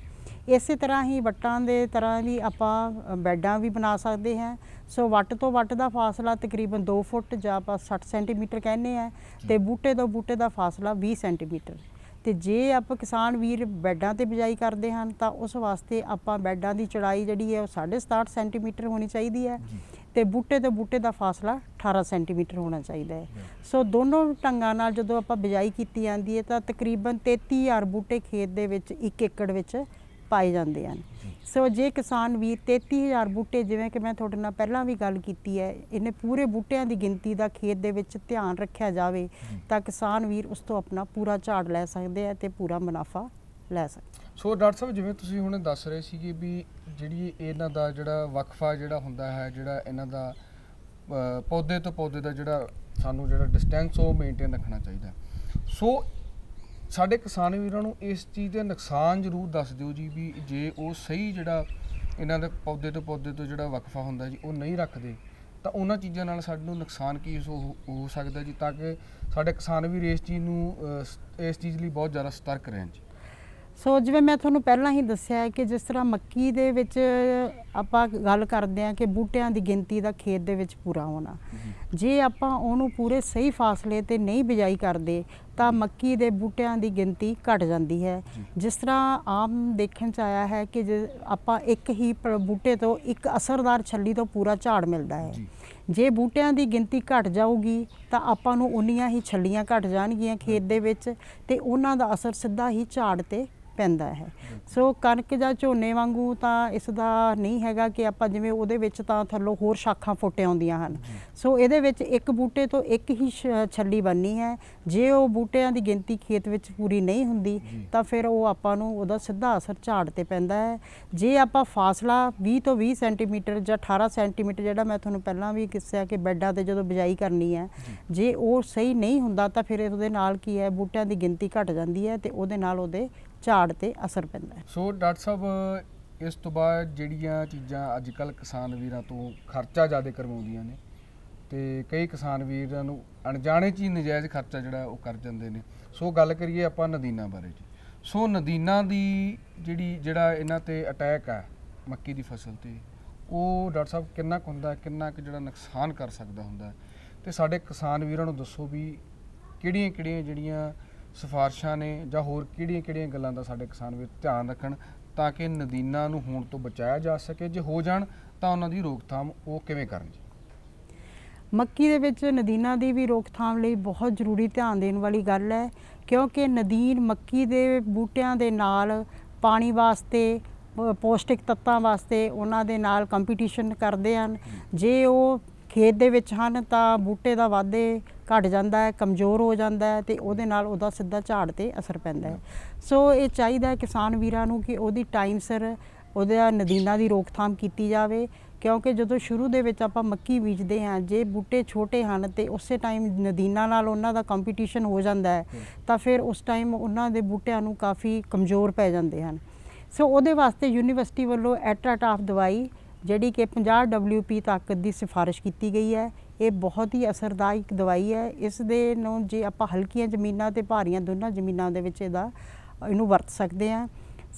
ਇਸੇ ਤਰ੍ਹਾਂ ਹੀ ਵਟਾਂ ਦੇ ਤਰ੍ਹਾਂ ਵੀ ਆਪਾਂ ਬੈੱਡਾਂ ਵੀ ਬਣਾ ਸਕਦੇ ਹਾਂ ਸੋ ਵੱਟ ਤੋਂ ਵੱਟ ਦਾ ਫਾਸਲਾ ਤਕਰੀਬਨ 2 ਫੁੱਟ ਜਾਂ ਆਪਾਂ 60 ਸੈਂਟੀਮੀਟਰ ਕਹਿੰਦੇ ਆ ਤੇ ਬੂਟੇ ਤੋਂ ਬੂਟੇ ਦਾ ਫਾਸਲਾ 20 ਸੈਂਟੀਮੀਟਰ ਤੇ ਜੇ ਆਪ ਕਿਸਾਨ ਵੀਰ ਬੈੱਡਾਂ ਤੇ ਬਿਜਾਈ ਕਰਦੇ ਹਨ ਤਾਂ ਉਸ ਵਾਸਤੇ ਆਪਾਂ ਬੈੱਡਾਂ ਦੀ ਚੜਾਈ ਜਿਹੜੀ ਹੈ ਉਹ 67 ਸੈਂਟੀਮੀਟਰ ਹੋਣੀ ਚਾਹੀਦੀ ਹੈ ਤੇ ਬੂਟੇ ਤੇ ਬੂਟੇ ਦਾ ਫਾਸਲਾ 18 ਸੈਂਟੀਮੀਟਰ ਹੋਣਾ ਚਾਹੀਦਾ ਹੈ ਸੋ ਦੋਨੋਂ ਟੰਗਾਂ ਨਾਲ ਜਦੋਂ ਆਪਾਂ ਬਿਜਾਈ ਕੀਤੀ ਜਾਂਦੀ ਹੈ ਤਾਂ ਤਕਰੀਬਨ 33000 ਬੂਟੇ ਖੇਤ ਦੇ ਵਿੱਚ 1 ਏਕੜ ਵਿੱਚ ਪਾਏ ਜਾਂਦੇ ਹਨ ਸੋ ਜੇ ਕਿਸਾਨ ਵੀਰ 33000 ਬੂਟੇ ਜਿਵੇਂ ਕਿ ਮੈਂ ਤੁਹਾਡੇ ਨਾਲ ਪਹਿਲਾਂ ਵੀ ਗੱਲ ਕੀਤੀ ਹੈ ਇਹਨੇ ਪੂਰੇ ਬੂਟਿਆਂ ਦੀ ਗਿਣਤੀ ਦਾ ਖੇਤ ਦੇ ਵਿੱਚ ਧਿਆਨ ਰੱਖਿਆ ਜਾਵੇ ਤਾਂ ਕਿਸਾਨ ਵੀਰ ਉਸ ਤੋਂ ਆਪਣਾ ਪੂਰਾ ਝਾੜ ਲੈ ਸਕਦੇ ਆ ਤੇ ਪੂਰਾ ਮੁਨਾਫਾ ਲੈ ਸਕਦੇ ਸੋ ਡਾਕਟਰ ਸਾਹਿਬ ਜਿਵੇਂ ਤੁਸੀਂ ਹੁਣੇ ਦੱਸ ਰਹੇ ਸੀਗੇ ਵੀ ਜਿਹੜੀ ਇਹਨਾਂ ਦਾ ਜਿਹੜਾ ਵਕਫਾ ਜਿਹੜਾ ਹੁੰਦਾ ਹੈ ਜਿਹੜਾ ਇਹਨਾਂ ਦਾ ਪੌਦੇ ਤੋਂ ਪੌਦੇ ਦਾ ਜਿਹੜਾ ਸਾਨੂੰ ਜਿਹੜਾ ਡਿਸਟੈਂਸ ਉਹ ਮੇਨਟੇਨ ਰੱਖਣਾ ਚਾਹੀਦਾ ਸੋ ਸਾਡੇ ਕਿਸਾਨ ਵੀਰਾਂ ਨੂੰ ਇਸ ਚੀਜ਼ ਦੇ ਨੁਕਸਾਨ ਜ਼ਰੂਰ ਦੱਸ ਦਿਓ ਜੀ ਵੀ ਜੇ ਉਹ ਸਹੀ ਜਿਹੜਾ ਇਹਨਾਂ ਦੇ ਪੌਦੇ ਤੋਂ ਪੌਦੇ ਤੋਂ ਜਿਹੜਾ ਵਕਫਾ ਹੁੰਦਾ ਜੀ ਉਹ ਨਹੀਂ ਰੱਖਦੇ ਤਾਂ ਉਹਨਾਂ ਚੀਜ਼ਾਂ ਨਾਲ ਨੂੰ ਨੁਕਸਾਨ ਕੀ ਹੋ ਸਕਦਾ ਜੀ ਤਾਂ ਕਿ ਸਾਡੇ ਕਿਸਾਨ ਵੀ ਇਸ ਚੀਜ਼ ਨੂੰ ਇਸ ਚੀਜ਼ ਲਈ ਬਹੁਤ ਜ਼ਿਆਦਾ ਸਤਰਕ ਰਹਿਣ ਜੀ ਸੋ ਜਿਵੇਂ ਮੈਂ ਤੁਹਾਨੂੰ ਪਹਿਲਾਂ ਹੀ ਦੱਸਿਆ ਹੈ ਕਿ ਜਿਸ ਤਰ੍ਹਾਂ ਮੱਕੀ ਦੇ ਵਿੱਚ ਆਪਾਂ ਗੱਲ ਕਰਦੇ ਆ ਕਿ ਬੂਟਿਆਂ ਦੀ ਗਿਣਤੀ ਦਾ ਖੇਤ ਦੇ ਵਿੱਚ ਪੂਰਾ ਹੋਣਾ ਜੇ ਆਪਾਂ ਉਹਨੂੰ ਪੂਰੇ ਸਹੀ ਫਾਸਲੇ ਤੇ ਨਹੀਂ ਬਿਜਾਈ ਕਰਦੇ ਤਾਂ ਮੱਕੀ ਦੇ ਬੂਟਿਆਂ ਦੀ ਗਿਣਤੀ ਘਟ ਜਾਂਦੀ ਹੈ ਜਿਸ ਤਰ੍ਹਾਂ ਆਮ ਦੇਖਣ ਚ ਆਇਆ ਹੈ ਕਿ ਜੇ ਆਪਾਂ ਇੱਕ ਹੀ ਬੂਟੇ ਤੋਂ ਇੱਕ ਅਸਰਦਾਰ ਛੱਲੀ ਤੋਂ ਪੂਰਾ ਝਾੜ ਮਿਲਦਾ ਹੈ ਜੇ ਬੂਟਿਆਂ ਦੀ ਗਿਣਤੀ ਘਟ ਜਾਊਗੀ ਤਾਂ ਆਪਾਂ ਨੂੰ ਉਨੀਆਂ ਹੀ ਛੱਲੀਆਂ ਘਟ ਜਾਣਗੀਆਂ ਖੇਤ ਦੇ ਵਿੱਚ ਤੇ ਉਹਨਾਂ ਦਾ ਅਸਰ ਸਿੱਧਾ ਹੀ ਝਾੜ ਤੇ ਪੈਂਦਾ ਹੈ ਸੋ ਕਣਕ ਜਾਂ ਝੋਨੇ ਵਾਂਗੂ ਤਾਂ ਇਸ ਦਾ ਨਹੀਂ ਹੈਗਾ ਕਿ ਆਪਾਂ ਜਿਵੇਂ ਉਹਦੇ ਵਿੱਚ ਤਾਂ ਥੱਲੋਂ ਹੋਰ ਸ਼ਾਖਾਂ ਫੁੱਟ ਆਉਂਦੀਆਂ ਹਨ ਸੋ ਇਹਦੇ ਵਿੱਚ ਇੱਕ ਬੂਟੇ ਤੋਂ ਇੱਕ ਹੀ ਛੱਲੀ ਬੰਨੀ ਹੈ ਜੇ ਉਹ ਬੂਟਿਆਂ ਦੀ ਗਿਣਤੀ ਖੇਤ ਵਿੱਚ ਪੂਰੀ ਨਹੀਂ ਹੁੰਦੀ ਤਾਂ ਫਿਰ ਉਹ ਆਪਾਂ ਨੂੰ ਉਹਦਾ ਸਿੱਧਾ ਅਸਰ ਝਾੜ ਤੇ ਪੈਂਦਾ ਹੈ ਜੇ ਆਪਾਂ ਫਾਸਲਾ 20 ਤੋਂ 20 ਸੈਂਟੀਮੀਟਰ ਜਾਂ 18 ਸੈਂਟੀਮੀਟਰ ਜਿਹੜਾ ਮੈਂ ਤੁਹਾਨੂੰ ਪਹਿਲਾਂ ਵੀ ਕਿਸਿਆ ਕਿ ਬੈੱਡਾਂ ਤੇ ਜਦੋਂ ਬਿਜਾਈ ਕਰਨੀ ਹੈ ਜੇ ਉਹ ਸਹੀ ਨਹੀਂ ਹੁੰਦਾ ਤਾਂ ਫਿਰ ਉਹਦੇ ਨਾਲ ਕੀ ਹੈ ਬੂਟਿਆਂ ਦੀ ਗਿਣਤੀ ਘਟ ਜਾਂਦੀ ਹੈ ਤੇ ਉਹਦੇ ਨਾਲ ਉਹਦੇ ਝਾੜ ਤੇ ਅਸਰ ਪੈਂਦਾ ਹੈ ਸੋ ਡਾਕਟਰ ਸਾਹਿਬ ਇਸ ਤੋਂ ਬਾਅਦ ਜਿਹੜੀਆਂ ਚੀਜ਼ਾਂ ਅੱਜ ਕੱਲ ਕਿਸਾਨ ਵੀਰਾਂ ਤੋਂ ਖਰਚਾ ਜ਼ਿਆਦਾ ਕਰਵਾਉਂਦੀਆਂ ਨੇ ਤੇ ਕਈ ਕਿਸਾਨ ਵੀਰਾਂ ਨੂੰ ਅਣਜਾਣੇ ਚ ਹੀ ਨਜਾਇਜ਼ ਖਰਚਾ ਜਿਹੜਾ ਉਹ ਕਰ ਜਾਂਦੇ ਨੇ ਸੋ ਗੱਲ ਕਰੀਏ ਆਪਾਂ ਨਦੀਨਾ ਬਾਰੇ ਜੀ ਸੋ ਨਦੀਨਾ ਦੀ ਜਿਹੜੀ ਜਿਹੜਾ ਇਹਨਾਂ ਤੇ ਅਟੈਕ ਆ ਮੱਕੀ ਦੀ ਫਸਲ ਤੇ ਉਹ ਡਾਕਟਰ ਸਾਹਿਬ ਕਿੰਨਾ ਕੁ ਹੁੰਦਾ ਕਿੰਨਾ ਕੁ ਜਿਹੜਾ ਨੁਕਸਾਨ ਕਰ ਸਕਦਾ ਹੁੰਦਾ ਤੇ ਸਾਡੇ ਕਿਸਾਨ ਵੀਰਾਂ ਨੂੰ ਦੱਸੋ ਵੀ ਕਿਹੜੀਆਂ-ਕਿਹੜੀਆਂ ਜਿਹੜੀਆਂ ਸਫਾਰਸ਼ਾਂ ਨੇ ਜਾਂ ਹੋਰ ਕਿਹੜੀਆਂ-ਕਿਹੜੀਆਂ ਗੱਲਾਂ ਦਾ ਸਾਡੇ ਕਿਸਾਨ ਵੀਰ ਧਿਆਨ ਰੱਖਣ ਤਾਂ ਕਿ ਨਦੀਨਾਂ ਨੂੰ ਹੋਣ ਤੋਂ ਬਚਾਇਆ ਜਾ ਸਕੇ ਜੇ ਹੋ ਜਾਣ ਤਾਂ ਉਹਨਾਂ ਦੀ ਰੋਕਥਾਮ ਉਹ ਕਿਵੇਂ ਕਰਨ ਜੀ ਮੱਕੀ ਦੇ ਵਿੱਚ ਨਦੀਨਾਂ ਦੀ ਵੀ ਰੋਕਥਾਮ ਲਈ ਬਹੁਤ ਜ਼ਰੂਰੀ ਧਿਆਨ ਦੇਣ ਵਾਲੀ ਗੱਲ ਹੈ ਕਿਉਂਕਿ ਨਦੀਨ ਮੱਕੀ ਦੇ ਬੂਟਿਆਂ ਦੇ ਨਾਲ ਪਾਣੀ ਵਾਸਤੇ ਪੌਸ਼ਟਿਕ ਤੱਤਾਂ ਵਾਸਤੇ ਉਹਨਾਂ ਦੇ ਨਾਲ ਕੰਪੀਟੀਸ਼ਨ ਕਰਦੇ ਹਨ ਜੇ ਉਹ ਖੇਤ ਦੇ ਵਿੱਚ ਹਨ ਤਾਂ ਬੂਟੇ ਦਾ ਵਾਧੇ ਘਟ ਜਾਂਦਾ ਹੈ ਕਮਜ਼ੋਰ ਹੋ ਜਾਂਦਾ ਹੈ ਤੇ ਉਹਦੇ ਨਾਲ ਉਹਦਾ ਸਿੱਧਾ ਝਾੜ ਤੇ ਅਸਰ ਪੈਂਦਾ ਹੈ ਸੋ ਇਹ ਚਾਹੀਦਾ ਹੈ ਕਿਸਾਨ ਵੀਰਾਂ ਨੂੰ ਕਿ ਉਹਦੀ ਟਾਈਮ ਸਿਰ ਉਹਦਾ ਨਦੀਨਾ ਦੀ ਰੋਕਥਾਮ ਕੀਤੀ ਜਾਵੇ ਕਿਉਂਕਿ ਜਦੋਂ ਸ਼ੁਰੂ ਦੇ ਵਿੱਚ ਆਪਾਂ ਮੱਕੀ ਬੀਜਦੇ ਹਾਂ ਜੇ ਬੂਟੇ ਛੋਟੇ ਹਨ ਤੇ ਉਸੇ ਟਾਈਮ ਨਦੀਨਾ ਨਾਲ ਉਹਨਾਂ ਦਾ ਕੰਪੀਟੀਸ਼ਨ ਹੋ ਜਾਂਦਾ ਹੈ ਤਾਂ ਫਿਰ ਉਸ ਟਾਈਮ ਉਹਨਾਂ ਦੇ ਬੂਟਿਆਂ ਨੂੰ ਕਾਫੀ ਕਮਜ਼ੋਰ ਪੈ ਜਾਂਦੇ ਹਨ ਸੋ ਉਹਦੇ ਵਾਸਤੇ ਯੂਨੀਵਰਸਿਟੀ ਵੱਲੋਂ ਐਟਰਾਟਾਫ ਦਵਾਈ ਜਿਹੜੀ ਕਿ 50 WP ਤੱਕ ਦੀ ਸਿਫਾਰਿਸ਼ ਕੀਤੀ ਗਈ ਹੈ ਇਹ ਬਹੁਤ ਹੀ ਅਸਰਦਾਇਕ ਦਵਾਈ ਹੈ ਇਸ ਦੇ ਨੂੰ ਜੇ ਆਪਾਂ ਹਲਕੀਆਂ ਜ਼ਮੀਨਾਂ ਤੇ ਭਾਰੀਆਂ ਦੋਨਾਂ ਜ਼ਮੀਨਾਂ ਦੇ ਵਿੱਚ ਇਹਦਾ ਇਹਨੂੰ ਵਰਤ ਸਕਦੇ ਆ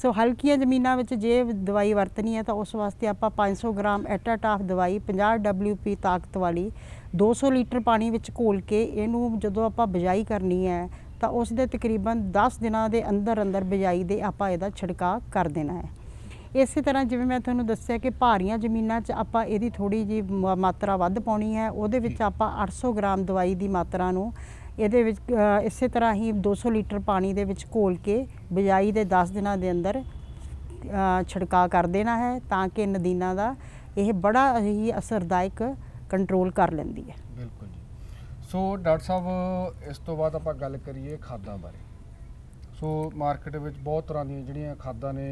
ਸੋ ਹਲਕੀਆਂ ਜ਼ਮੀਨਾਂ ਵਿੱਚ ਜੇ ਦਵਾਈ ਵਰਤਣੀ ਹੈ ਤਾਂ ਉਸ ਵਾਸਤੇ ਆਪਾਂ 500 ਗ੍ਰਾਮ ਐਟਾਟਾਫ ਦਵਾਈ 50 ਡਬਲਯੂਪੀ ਤਾਕਤ ਵਾਲੀ 200 ਲੀਟਰ ਪਾਣੀ ਵਿੱਚ ਘੋਲ ਕੇ ਇਹਨੂੰ ਜਦੋਂ ਆਪਾਂ ਬਜਾਈ ਕਰਨੀ ਹੈ ਤਾਂ ਉਸ ਦੇ ਤਕਰੀਬਨ 10 ਦਿਨਾਂ ਦੇ ਅੰਦਰ ਅੰਦਰ ਬਜਾਈ ਦੇ ਆਪਾਂ ਇਹਦਾ ਛਿੜਕਾ ਕਰ ਦੇਣਾ ਹੈ ਇਸੇ ਤਰ੍ਹਾਂ ਜਿਵੇਂ ਮੈਂ ਤੁਹਾਨੂੰ ਦੱਸਿਆ ਕਿ ਭਾਰੀਆਂ ਜ਼ਮੀਨਾਂ 'ਚ ਆਪਾਂ ਇਹਦੀ ਥੋੜੀ ਜੀ ਮਾਤਰਾ ਵੱਧ ਪਾਉਣੀ ਹੈ ਉਹਦੇ ਵਿੱਚ ਆਪਾਂ 800 ਗ੍ਰਾਮ ਦਵਾਈ ਦੀ ਮਾਤਰਾ ਨੂੰ ਇਹਦੇ ਵਿੱਚ ਇਸੇ ਤਰ੍ਹਾਂ ਹੀ 200 ਲੀਟਰ ਪਾਣੀ ਦੇ ਵਿੱਚ ਘੋਲ ਕੇ ਬਿਜਾਈ ਦੇ 10 ਦਿਨਾਂ ਦੇ ਅੰਦਰ ਛਿੜਕਾ ਕਰ ਦੇਣਾ ਹੈ ਤਾਂ ਕਿ ਨਦੀਨਾ ਦਾ ਇਹ ਬੜਾ ਹੀ ਅਸਰਦਾਇਕ ਕੰਟਰੋਲ ਕਰ ਲੈਂਦੀ ਹੈ ਬਿਲਕੁਲ ਜੀ ਸੋ ਡਾਕਟਰ ਸਾਹਿਬ ਇਸ ਤੋਂ ਬਾਅਦ ਆਪਾਂ ਗੱਲ ਕਰੀਏ ਖਾਦਾਂ ਬਾਰੇ ਸੋ ਮਾਰਕੀਟ ਵਿੱਚ ਬਹੁਤ ਤਰ੍ਹਾਂ ਦੀਆਂ ਜਿਹੜੀਆਂ ਖਾਦਾਂ ਨੇ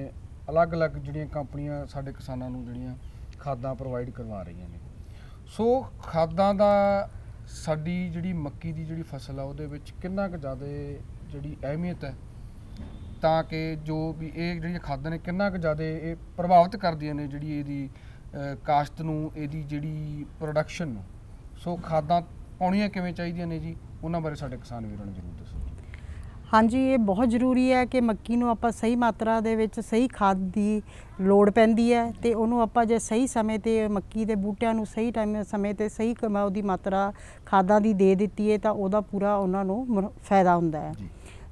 ਅਲੱਗ-ਅਲੱਗ ਜਿਹੜੀਆਂ ਕੰਪਨੀਆਂ ਸਾਡੇ ਕਿਸਾਨਾਂ ਨੂੰ ਜਿਹੜੀਆਂ ਖਾਦਾਂ ਪ੍ਰੋਵਾਈਡ ਕਰਵਾ ਰਹੀਆਂ ਨੇ ਸੋ ਖਾਦਾਂ ਦਾ ਸਾਡੀ ਜਿਹੜੀ ਮੱਕੀ ਦੀ ਜਿਹੜੀ ਫਸਲ ਆ ਉਹਦੇ ਵਿੱਚ ਕਿੰਨਾ ਕੁ ਜ਼ਿਆਦਾ ਜਿਹੜੀ ਅਹਿਮੀਅਤ ਹੈ ਤਾਂ ਕਿ ਜੋ ਵੀ ਇਹ ਜਿਹੜੀਆਂ ਖਾਦਾਂ ਨੇ ਕਿੰਨਾ ਕੁ ਜ਼ਿਆਦਾ ਇਹ ਪ੍ਰਭਾਵਿਤ ਕਰਦੀਆਂ ਨੇ ਜਿਹੜੀ ਇਹਦੀ ਕਾਸ਼ਤ ਨੂੰ ਇਹਦੀ ਜਿਹੜੀ ਪ੍ਰੋਡਕਸ਼ਨ ਨੂੰ ਸੋ ਖਾਦਾਂ ਪਾਉਣੀਆਂ ਕਿਵੇਂ ਚਾਹੀਦੀਆਂ ਨੇ ਜੀ ਉਹਨਾਂ ਬਾਰੇ ਸਾਡੇ ਕਿਸਾਨ ਵੀਰਾਂ ਨੂੰ ਜ਼ਰੂਰ ਦੱਸੋ ਹਾਂਜੀ ਇਹ ਬਹੁਤ ਜ਼ਰੂਰੀ ਹੈ ਕਿ ਮੱਕੀ ਨੂੰ ਆਪਾਂ ਸਹੀ ਮਾਤਰਾ ਦੇ ਵਿੱਚ ਸਹੀ ਖਾਦ ਦੀ ਲੋੜ ਪੈਂਦੀ ਹੈ ਤੇ ਉਹਨੂੰ ਆਪਾਂ ਜੇ ਸਹੀ ਸਮੇਂ ਤੇ ਮੱਕੀ ਦੇ ਬੂਟਿਆਂ ਨੂੰ ਸਹੀ ਟਾਈਮ ਸਮੇਂ ਤੇ ਸਹੀ ਕਮਾਉ ਦੀ ਮਾਤਰਾ ਖਾਦਾਂ ਦੀ ਦੇ ਦਿੱਤੀ ਹੈ ਤਾਂ ਉਹਦਾ ਪੂਰਾ ਉਹਨਾਂ ਨੂੰ ਫਾਇਦਾ ਹੁੰਦਾ ਹੈ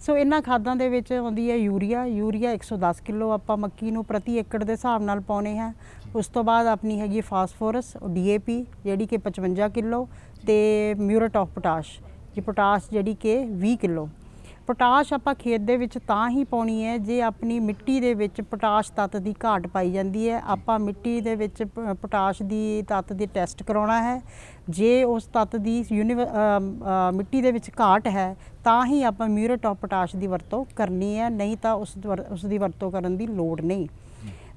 ਸੋ ਇਹਨਾਂ ਖਾਦਾਂ ਦੇ ਵਿੱਚ ਆਉਂਦੀ ਹੈ ਯੂਰੀਆ ਯੂਰੀਆ 110 ਕਿਲੋ ਆਪਾਂ ਮੱਕੀ ਨੂੰ ਪ੍ਰਤੀ ਏਕੜ ਦੇ ਹਿਸਾਬ ਨਾਲ ਪਾਉਨੇ ਹੈ ਉਸ ਤੋਂ ਬਾਅਦ ਆਪਣੀ ਹੈਗੀ ਫਾਸਫੋਰਸ ਡੀਏਪੀ ਜਿਹੜੀ ਕਿ 55 ਕਿਲੋ ਤੇ ਮਿਊਰੇਟ ਆਫ ਪੋਟਾਸ਼ ਜੀ ਪੋਟਾਸ਼ ਜਿਹੜੀ ਕਿ 20 ਕਿਲੋ ਪੋਟਾਸ਼ ਆਪਾਂ ਖੇਤ ਦੇ ਵਿੱਚ ਤਾਂ ਹੀ ਪਾਉਣੀ ਹੈ ਜੇ ਆਪਣੀ ਮਿੱਟੀ ਦੇ ਵਿੱਚ ਪੋਟਾਸ਼ ਤੱਤ ਦੀ ਘਾਟ ਪਾਈ ਜਾਂਦੀ ਹੈ ਆਪਾਂ ਮਿੱਟੀ ਦੇ ਵਿੱਚ ਪੋਟਾਸ਼ ਦੀ ਤੱਤ ਦੀ ਟੈਸਟ ਕਰਾਉਣਾ ਹੈ ਜੇ ਉਸ ਤੱਤ ਦੀ ਮਿੱਟੀ ਦੇ ਵਿੱਚ ਘਾਟ ਹੈ ਤਾਂ ਹੀ ਆਪਾਂ ਮਿਊਰੇਟ ਆਫ ਪੋਟਾਸ਼ ਦੀ ਵਰਤੋਂ ਕਰਨੀ ਹੈ ਨਹੀਂ ਤਾਂ ਉਸ ਉਸ ਦੀ ਵਰਤੋਂ ਕਰਨ ਦੀ ਲੋੜ ਨਹੀਂ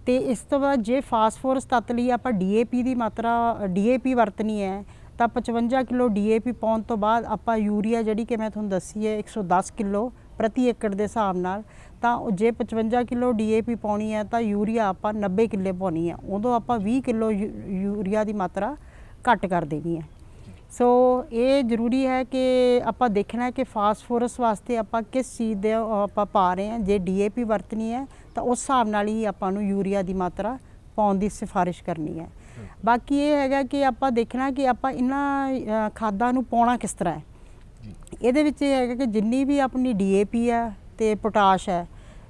ਤੇ ਇਸ ਤੋਂ ਬਾਅਦ ਜੇ ਫਾਸਫੋਰਸ ਤੱਤ ਲਈ ਆਪਾਂ ਡੀਏਪੀ ਦੀ ਮਾਤਰਾ ਡੀਏਪੀ ਵਰਤਣੀ ਹੈ ਤਾਂ 55 ਕਿਲੋ ਡੀਏਪੀ ਪਾਉਣ ਤੋਂ ਬਾਅਦ ਆਪਾਂ ਯੂਰੀਆ ਜਿਹੜੀ ਕਿ ਮੈਂ ਤੁਹਾਨੂੰ ਦੱਸੀ ਹੈ 110 ਕਿਲੋ ਪ੍ਰਤੀ ਏਕੜ ਦੇ ਹਿਸਾਬ ਨਾਲ ਤਾਂ ਜੇ 55 ਕਿਲੋ ਡੀਏਪੀ ਪਾਉਣੀ ਹੈ ਤਾਂ ਯੂਰੀਆ ਆਪਾਂ 90 ਕਿਲੋ ਪਾਉਣੀ ਹੈ ਉਦੋਂ ਆਪਾਂ 20 ਕਿਲੋ ਯੂਰੀਆ ਦੀ ਮਾਤਰਾ ਘੱਟ ਕਰ ਦੇਣੀ ਹੈ ਸੋ ਇਹ ਜ਼ਰੂਰੀ ਹੈ ਕਿ ਆਪਾਂ ਦੇਖਣਾ ਕਿ ਫਾਸਫੋਰਸ ਵਾਸਤੇ ਆਪਾਂ ਕਿਸ ਚੀਜ਼ ਦੇ ਆਪਾਂ ਪਾ ਰਹੇ ਹਾਂ ਜੇ ਡੀਏਪੀ ਵਰਤਣੀ ਹੈ ਤਾਂ ਉਸ ਹਿਸਾਬ ਨਾਲ ਹੀ ਆਪਾਂ ਨੂੰ ਯੂਰੀਆ ਦੀ ਮਾਤਰਾ ਪਾਉਣ ਦੀ ਸਿਫਾਰਿਸ਼ ਕਰਨੀ ਹੈ ਬਾਕੀ ਇਹ ਹੈਗਾ ਕਿ ਆਪਾਂ ਦੇਖਣਾ ਕਿ ਆਪਾਂ ਇਹਨਾਂ ਖਾਦਾਂ ਨੂੰ ਪਾਉਣਾ ਕਿਸ ਤਰ੍ਹਾਂ ਹੈ ਇਹਦੇ ਵਿੱਚ ਇਹ ਹੈਗਾ ਕਿ ਜਿੰਨੀ ਵੀ ਆਪਣੀ ਡੀਏਪੀ ਹੈ ਤੇ ਪੋਟਾਸ਼ ਹੈ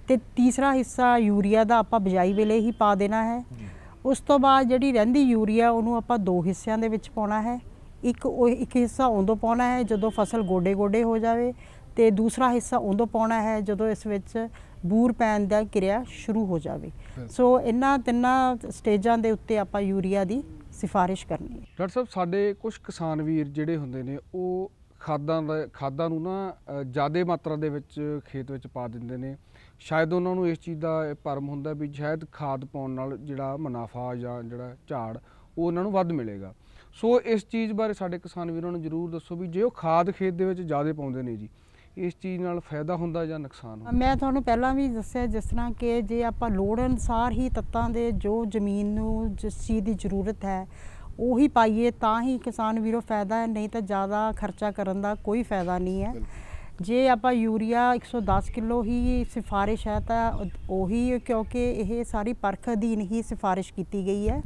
ਤੇ ਤੀਸਰਾ ਹਿੱਸਾ ਯੂਰੀਆ ਦਾ ਆਪਾਂ ਬਜਾਈ ਵੇਲੇ ਹੀ ਪਾ ਦੇਣਾ ਹੈ ਉਸ ਤੋਂ ਬਾਅਦ ਜਿਹੜੀ ਰਹਿੰਦੀ ਯੂਰੀਆ ਉਹਨੂੰ ਆਪਾਂ ਦੋ ਹਿੱਸਿਆਂ ਦੇ ਵਿੱਚ ਪਾਉਣਾ ਹੈ ਇੱਕ ਉਹ ਇੱਕ ਹਿੱਸਾ ਉਦੋਂ ਪਾਉਣਾ ਹੈ ਜਦੋਂ ਫਸਲ ਗੋਡੇ-ਗੋਡੇ ਹੋ ਜਾਵੇ ਤੇ ਦੂਸਰਾ ਹਿੱਸਾ ਉਦੋਂ ਪਾਉਣਾ ਹੈ ਜਦੋਂ ਇਸ ਵਿੱਚ ਬੂਰ ਪੈਣ ਦਾ ਕਿਰਿਆ ਸ਼ੁਰੂ ਹੋ ਜਾਵੇ ਸੋ ਇਹਨਾਂ ਤਿੰਨਾਂ ਸਟੇਜਾਂ ਦੇ ਉੱਤੇ ਆਪਾਂ ਯੂਰੀਆ ਦੀ ਸਿਫਾਰਿਸ਼ ਕਰਨੀ ਹੈ ਡਾਕਟਰ ਸਾਹਿਬ ਸਾਡੇ ਕੁਝ ਕਿਸਾਨ ਵੀਰ ਜਿਹੜੇ ਹੁੰਦੇ ਨੇ ਉਹ ਖਾਦਾਂ ਦਾ ਖਾਦਾਂ ਨੂੰ ਨਾ ਜ਼ਿਆਦਾ ਮਾਤਰਾ ਦੇ ਵਿੱਚ ਖੇਤ ਵਿੱਚ ਪਾ ਦਿੰਦੇ ਨੇ ਸ਼ਾਇਦ ਉਹਨਾਂ ਨੂੰ ਇਸ ਚੀਜ਼ ਦਾ ਪਰਮ ਹੁੰਦਾ ਵੀ ਸ਼ਾਇਦ ਖਾਦ ਪਾਉਣ ਨਾਲ ਜਿਹੜਾ ਮੁਨਾਫਾ ਜਾਂ ਜਿਹੜਾ ਝਾੜ ਉਹ ਉਹਨਾਂ ਨੂੰ ਵੱਧ ਮਿਲੇਗਾ ਸੋ ਇਸ ਚੀਜ਼ ਬਾਰੇ ਸਾਡੇ ਕਿਸਾਨ ਵੀਰਾਂ ਨੂੰ ਜ਼ਰੂਰ ਦੱਸੋ ਵੀ ਜੇ ਉਹ ਖਾਦ ਖੇਤ ਦੇ ਵਿੱਚ ਜ਼ਿਆਦਾ ਪਾਉਂਦੇ ਨੇ ਜੀ ਇਸ ਚੀਜ਼ ਨਾਲ ਫਾਇਦਾ ਹੁੰਦਾ ਜਾਂ ਨੁਕਸਾਨ ਹੁੰਦਾ ਮੈਂ ਤੁਹਾਨੂੰ ਪਹਿਲਾਂ ਵੀ ਦੱਸਿਆ ਜਿਸ ਤਰ੍ਹਾਂ ਕਿ ਜੇ ਆਪਾਂ ਲੋੜ ਅਨਸਾਰ ਹੀ ਤੱਤਾਂ ਦੇ ਜੋ ਜ਼ਮੀਨ ਨੂੰ ਜਿਸ ਚੀਜ਼ ਦੀ ਜ਼ਰੂਰਤ ਹੈ ਉਹੀ ਪਾਈਏ ਤਾਂ ਹੀ ਕਿਸਾਨ ਵੀਰੋ ਫਾਇਦਾ ਹੈ ਨਹੀਂ ਤਾਂ ਜ਼ਿਆਦਾ ਖਰਚਾ ਕਰਨ ਦਾ ਕੋਈ ਫਾਇਦਾ ਨਹੀਂ ਹੈ ਜੇ ਆਪਾਂ ਯੂਰੀਆ 110 ਕਿਲੋ ਹੀ ਸਿਫਾਰਿਸ਼ ਹੈ ਤਾਂ ਉਹੀ ਕਿਉਂਕਿ ਇਹ ਸਾਰੀ ਪਰਖ ਅਧੀਨ ਹੀ ਸਿਫਾਰਿਸ਼ ਕੀਤੀ ਗਈ ਹੈ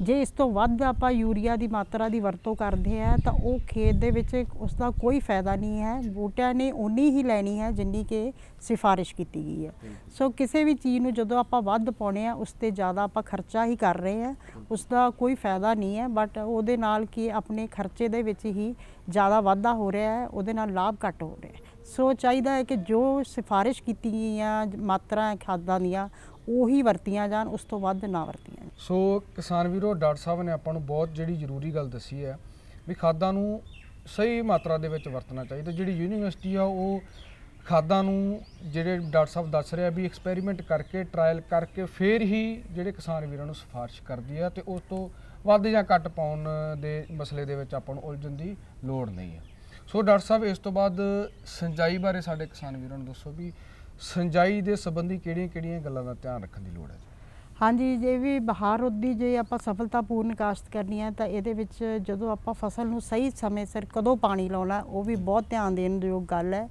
ਜੇ ਇਸ ਤੋਂ ਵੱਧ ਆਪਾਂ ਯੂਰੀਆ ਦੀ ਮਾਤਰਾ ਦੀ ਵਰਤੋਂ ਕਰਦੇ ਆ ਤਾਂ ਉਹ ਖੇਤ ਦੇ ਵਿੱਚ ਉਸ ਦਾ ਕੋਈ ਫਾਇਦਾ ਨਹੀਂ ਹੈ ਬੂਟਿਆਂ ਨੇ ਉਨੀ ਹੀ ਲੈਣੀ ਹੈ ਜਿੰਨੀ ਕਿ ਸਿਫਾਰਿਸ਼ ਕੀਤੀ ਗਈ ਹੈ ਸੋ ਕਿਸੇ ਵੀ ਚੀਜ਼ ਨੂੰ ਜਦੋਂ ਆਪਾਂ ਵੱਧ ਪਾਉਣੇ ਆ ਉਸ ਤੇ ਜ਼ਿਆਦਾ ਆਪਾਂ ਖਰਚਾ ਹੀ ਕਰ ਰਹੇ ਆ ਉਸ ਦਾ ਕੋਈ ਫਾਇਦਾ ਨਹੀਂ ਹੈ ਬਟ ਉਹਦੇ ਨਾਲ ਕੀ ਆਪਣੇ ਖਰਚੇ ਦੇ ਵਿੱਚ ਹੀ ਜ਼ਿਆਦਾ ਵਾਧਾ ਹੋ ਰਿਹਾ ਹੈ ਉਹਦੇ ਨਾਲ ਲਾਭ ਘੱਟ ਹੋ ਰਿਹਾ ਸੋ ਚਾਹੀਦਾ ਹੈ ਕਿ ਜੋ ਸਿਫਾਰਿਸ਼ ਕੀਤੀ ਗਈਆਂ ਮਾਤਰਾ ਖਾਦਾਂ ਦੀਆਂ ਉਹੀ ਵਰਤੀਆਂ ਜਾਣ ਉਸ ਤੋਂ ਵੱਧ ਨਾ ਵਰਤੀਆਂ ਸੋ ਕਿਸਾਨ ਵੀਰੋ ਡਾਕਟਰ ਸਾਹਿਬ ਨੇ ਆਪਾਂ ਨੂੰ ਬਹੁਤ ਜਿਹੜੀ ਜ਼ਰੂਰੀ ਗੱਲ ਦੱਸੀ ਹੈ ਵੀ ਖਾਦਾਂ ਨੂੰ ਸਹੀ ਮਾਤਰਾ ਦੇ ਵਿੱਚ ਵਰਤਣਾ ਚਾਹੀਦਾ ਜਿਹੜੀ ਯੂਨੀਵਰਸਿਟੀ ਆ ਉਹ ਖਾਦਾਂ ਨੂੰ ਜਿਹੜੇ ਡਾਕਟਰ ਸਾਹਿਬ ਦੱਸ ਰਿਹਾ ਵੀ ਐਕਸਪੈਰੀਮੈਂਟ ਕਰਕੇ ਟ੍ਰਾਇਲ ਕਰਕੇ ਫੇਰ ਹੀ ਜਿਹੜੇ ਕਿਸਾਨ ਵੀਰਾਂ ਨੂੰ ਸਿਫਾਰਿਸ਼ ਕਰਦੀ ਆ ਤੇ ਉਸ ਤੋਂ ਵੱਧ ਜਾਂ ਘੱਟ ਪਾਉਣ ਦੇ ਮਸਲੇ ਦੇ ਵਿੱਚ ਆਪਾਂ ਨੂੰ ਉਲਝਣ ਦੀ ਲੋੜ ਨਹੀਂ ਹੈ ਸੋ ਡਾਕਟਰ ਸਾਹਿਬ ਇਸ ਤੋਂ ਬਾਅਦ ਸਿੰਜਾਈ ਬਾਰੇ ਸਾਡੇ ਕਿਸਾਨ ਵੀਰਾਂ ਨੂੰ ਦੱਸੋ ਵੀ ਸਿੰਜਾਈ ਦੇ ਸੰਬੰਧੀ ਕਿਹੜੀਆਂ-ਕਿਹੜੀਆਂ ਗੱਲਾਂ ਦਾ ਧਿਆਨ ਰੱਖਣ ਦੀ ਲੋੜ ਹੈ ਹਾਂਜੀ ਜੇ ਵੀ ਬਹਾਰ ਉੱਦੀ ਜੇ ਆਪਾਂ ਸਫਲਤਾਪੂਰਨ ਕਾਸ਼ਤ ਕਰਨੀ ਹੈ ਤਾਂ ਇਹਦੇ ਵਿੱਚ ਜਦੋਂ ਆਪਾਂ ਫਸਲ ਨੂੰ ਸਹੀ ਸਮੇਂ ਸਿਰ ਕਦੋਂ ਪਾਣੀ ਲਾਉਣਾ ਉਹ ਵੀ ਬਹੁਤ ਧਿਆਨ ਦੇਣ ਦੀ ਗੱਲ ਹੈ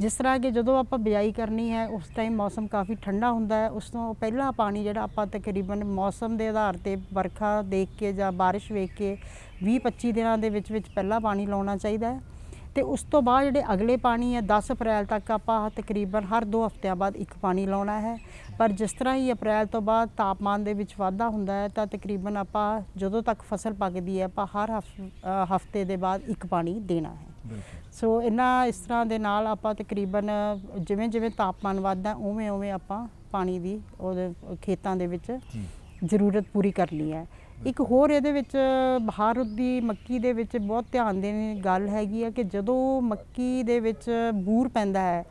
ਜਿਸ ਤਰ੍ਹਾਂ ਕਿ ਜਦੋਂ ਆਪਾਂ ਬਿਜਾਈ ਕਰਨੀ ਹੈ ਉਸ ਟਾਈਮ ਮੌਸਮ ਕਾਫੀ ਠੰਡਾ ਹੁੰਦਾ ਹੈ ਉਸ ਤੋਂ ਪਹਿਲਾਂ ਪਾਣੀ ਜਿਹੜਾ ਆਪਾਂ ਤਕਰੀਬਨ ਮੌਸਮ ਦੇ ਆਧਾਰ ਤੇ ਵਰਖਾ ਦੇਖ ਕੇ ਜਾਂ بارش ਵੇਖ ਕੇ 20-25 ਦਿਨਾਂ ਦੇ ਵਿੱਚ ਵਿੱਚ ਪਹਿਲਾਂ ਪਾਣੀ ਲਾਉਣਾ ਚਾਹੀਦਾ ਹੈ ਤੇ ਉਸ ਤੋਂ ਬਾਅਦ ਜਿਹੜੇ ਅਗਲੇ ਪਾਣੀ ਹੈ 10 ਅਪ੍ਰੈਲ ਤੱਕ ਆਪਾਂ ਤਕਰੀਬਨ ਹਰ 2 ਹਫ਼ਤਿਆਂ ਬਾਅਦ ਇੱਕ ਪਾਣੀ ਲਾਉਣਾ ਹੈ ਪਰ ਜਿਸ ਤਰ੍ਹਾਂ ਹੀ ਅਪ੍ਰੈਲ ਤੋਂ ਬਾਅਦ ਤਾਪਮਾਨ ਦੇ ਵਿੱਚ ਵਾਧਾ ਹੁੰਦਾ ਹੈ ਤਾਂ ਤਕਰੀਬਨ ਆਪਾਂ ਜਦੋਂ ਤੱਕ ਫਸਲ ਪੱਕਦੀ ਹੈ ਆਪਾਂ ਹਰ ਹਫਤੇ ਦੇ ਬਾਅਦ ਇੱਕ ਪਾਣੀ ਦੇਣਾ ਹੈ ਸੋ ਇਹਨਾਂ ਇਸ ਤਰ੍ਹਾਂ ਦੇ ਨਾਲ ਆਪਾਂ ਤਕਰੀਬਨ ਜਿਵੇਂ ਜਿਵੇਂ ਤਾਪਮਾਨ ਵਧਦਾ ਉਵੇਂ ਉਵੇਂ ਆਪਾਂ ਪਾਣੀ ਦੀ ਉਹਦੇ ਖੇਤਾਂ ਦੇ ਵਿੱਚ ਜ਼ਰੂਰਤ ਪੂਰੀ ਕਰਨੀ ਹੈ ਇੱਕ ਹੋਰ ਇਹਦੇ ਵਿੱਚ ਬਾਹਰ ਦੀ ਮੱਕੀ ਦੇ ਵਿੱਚ ਬਹੁਤ ਧਿਆਨ ਦੇਣ ਦੀ ਗੱਲ ਹੈਗੀ ਹੈ ਕਿ ਜਦੋਂ ਮੱਕੀ ਦੇ ਵਿੱਚ ਬੂਰ ਪੈਂਦਾ ਹੈ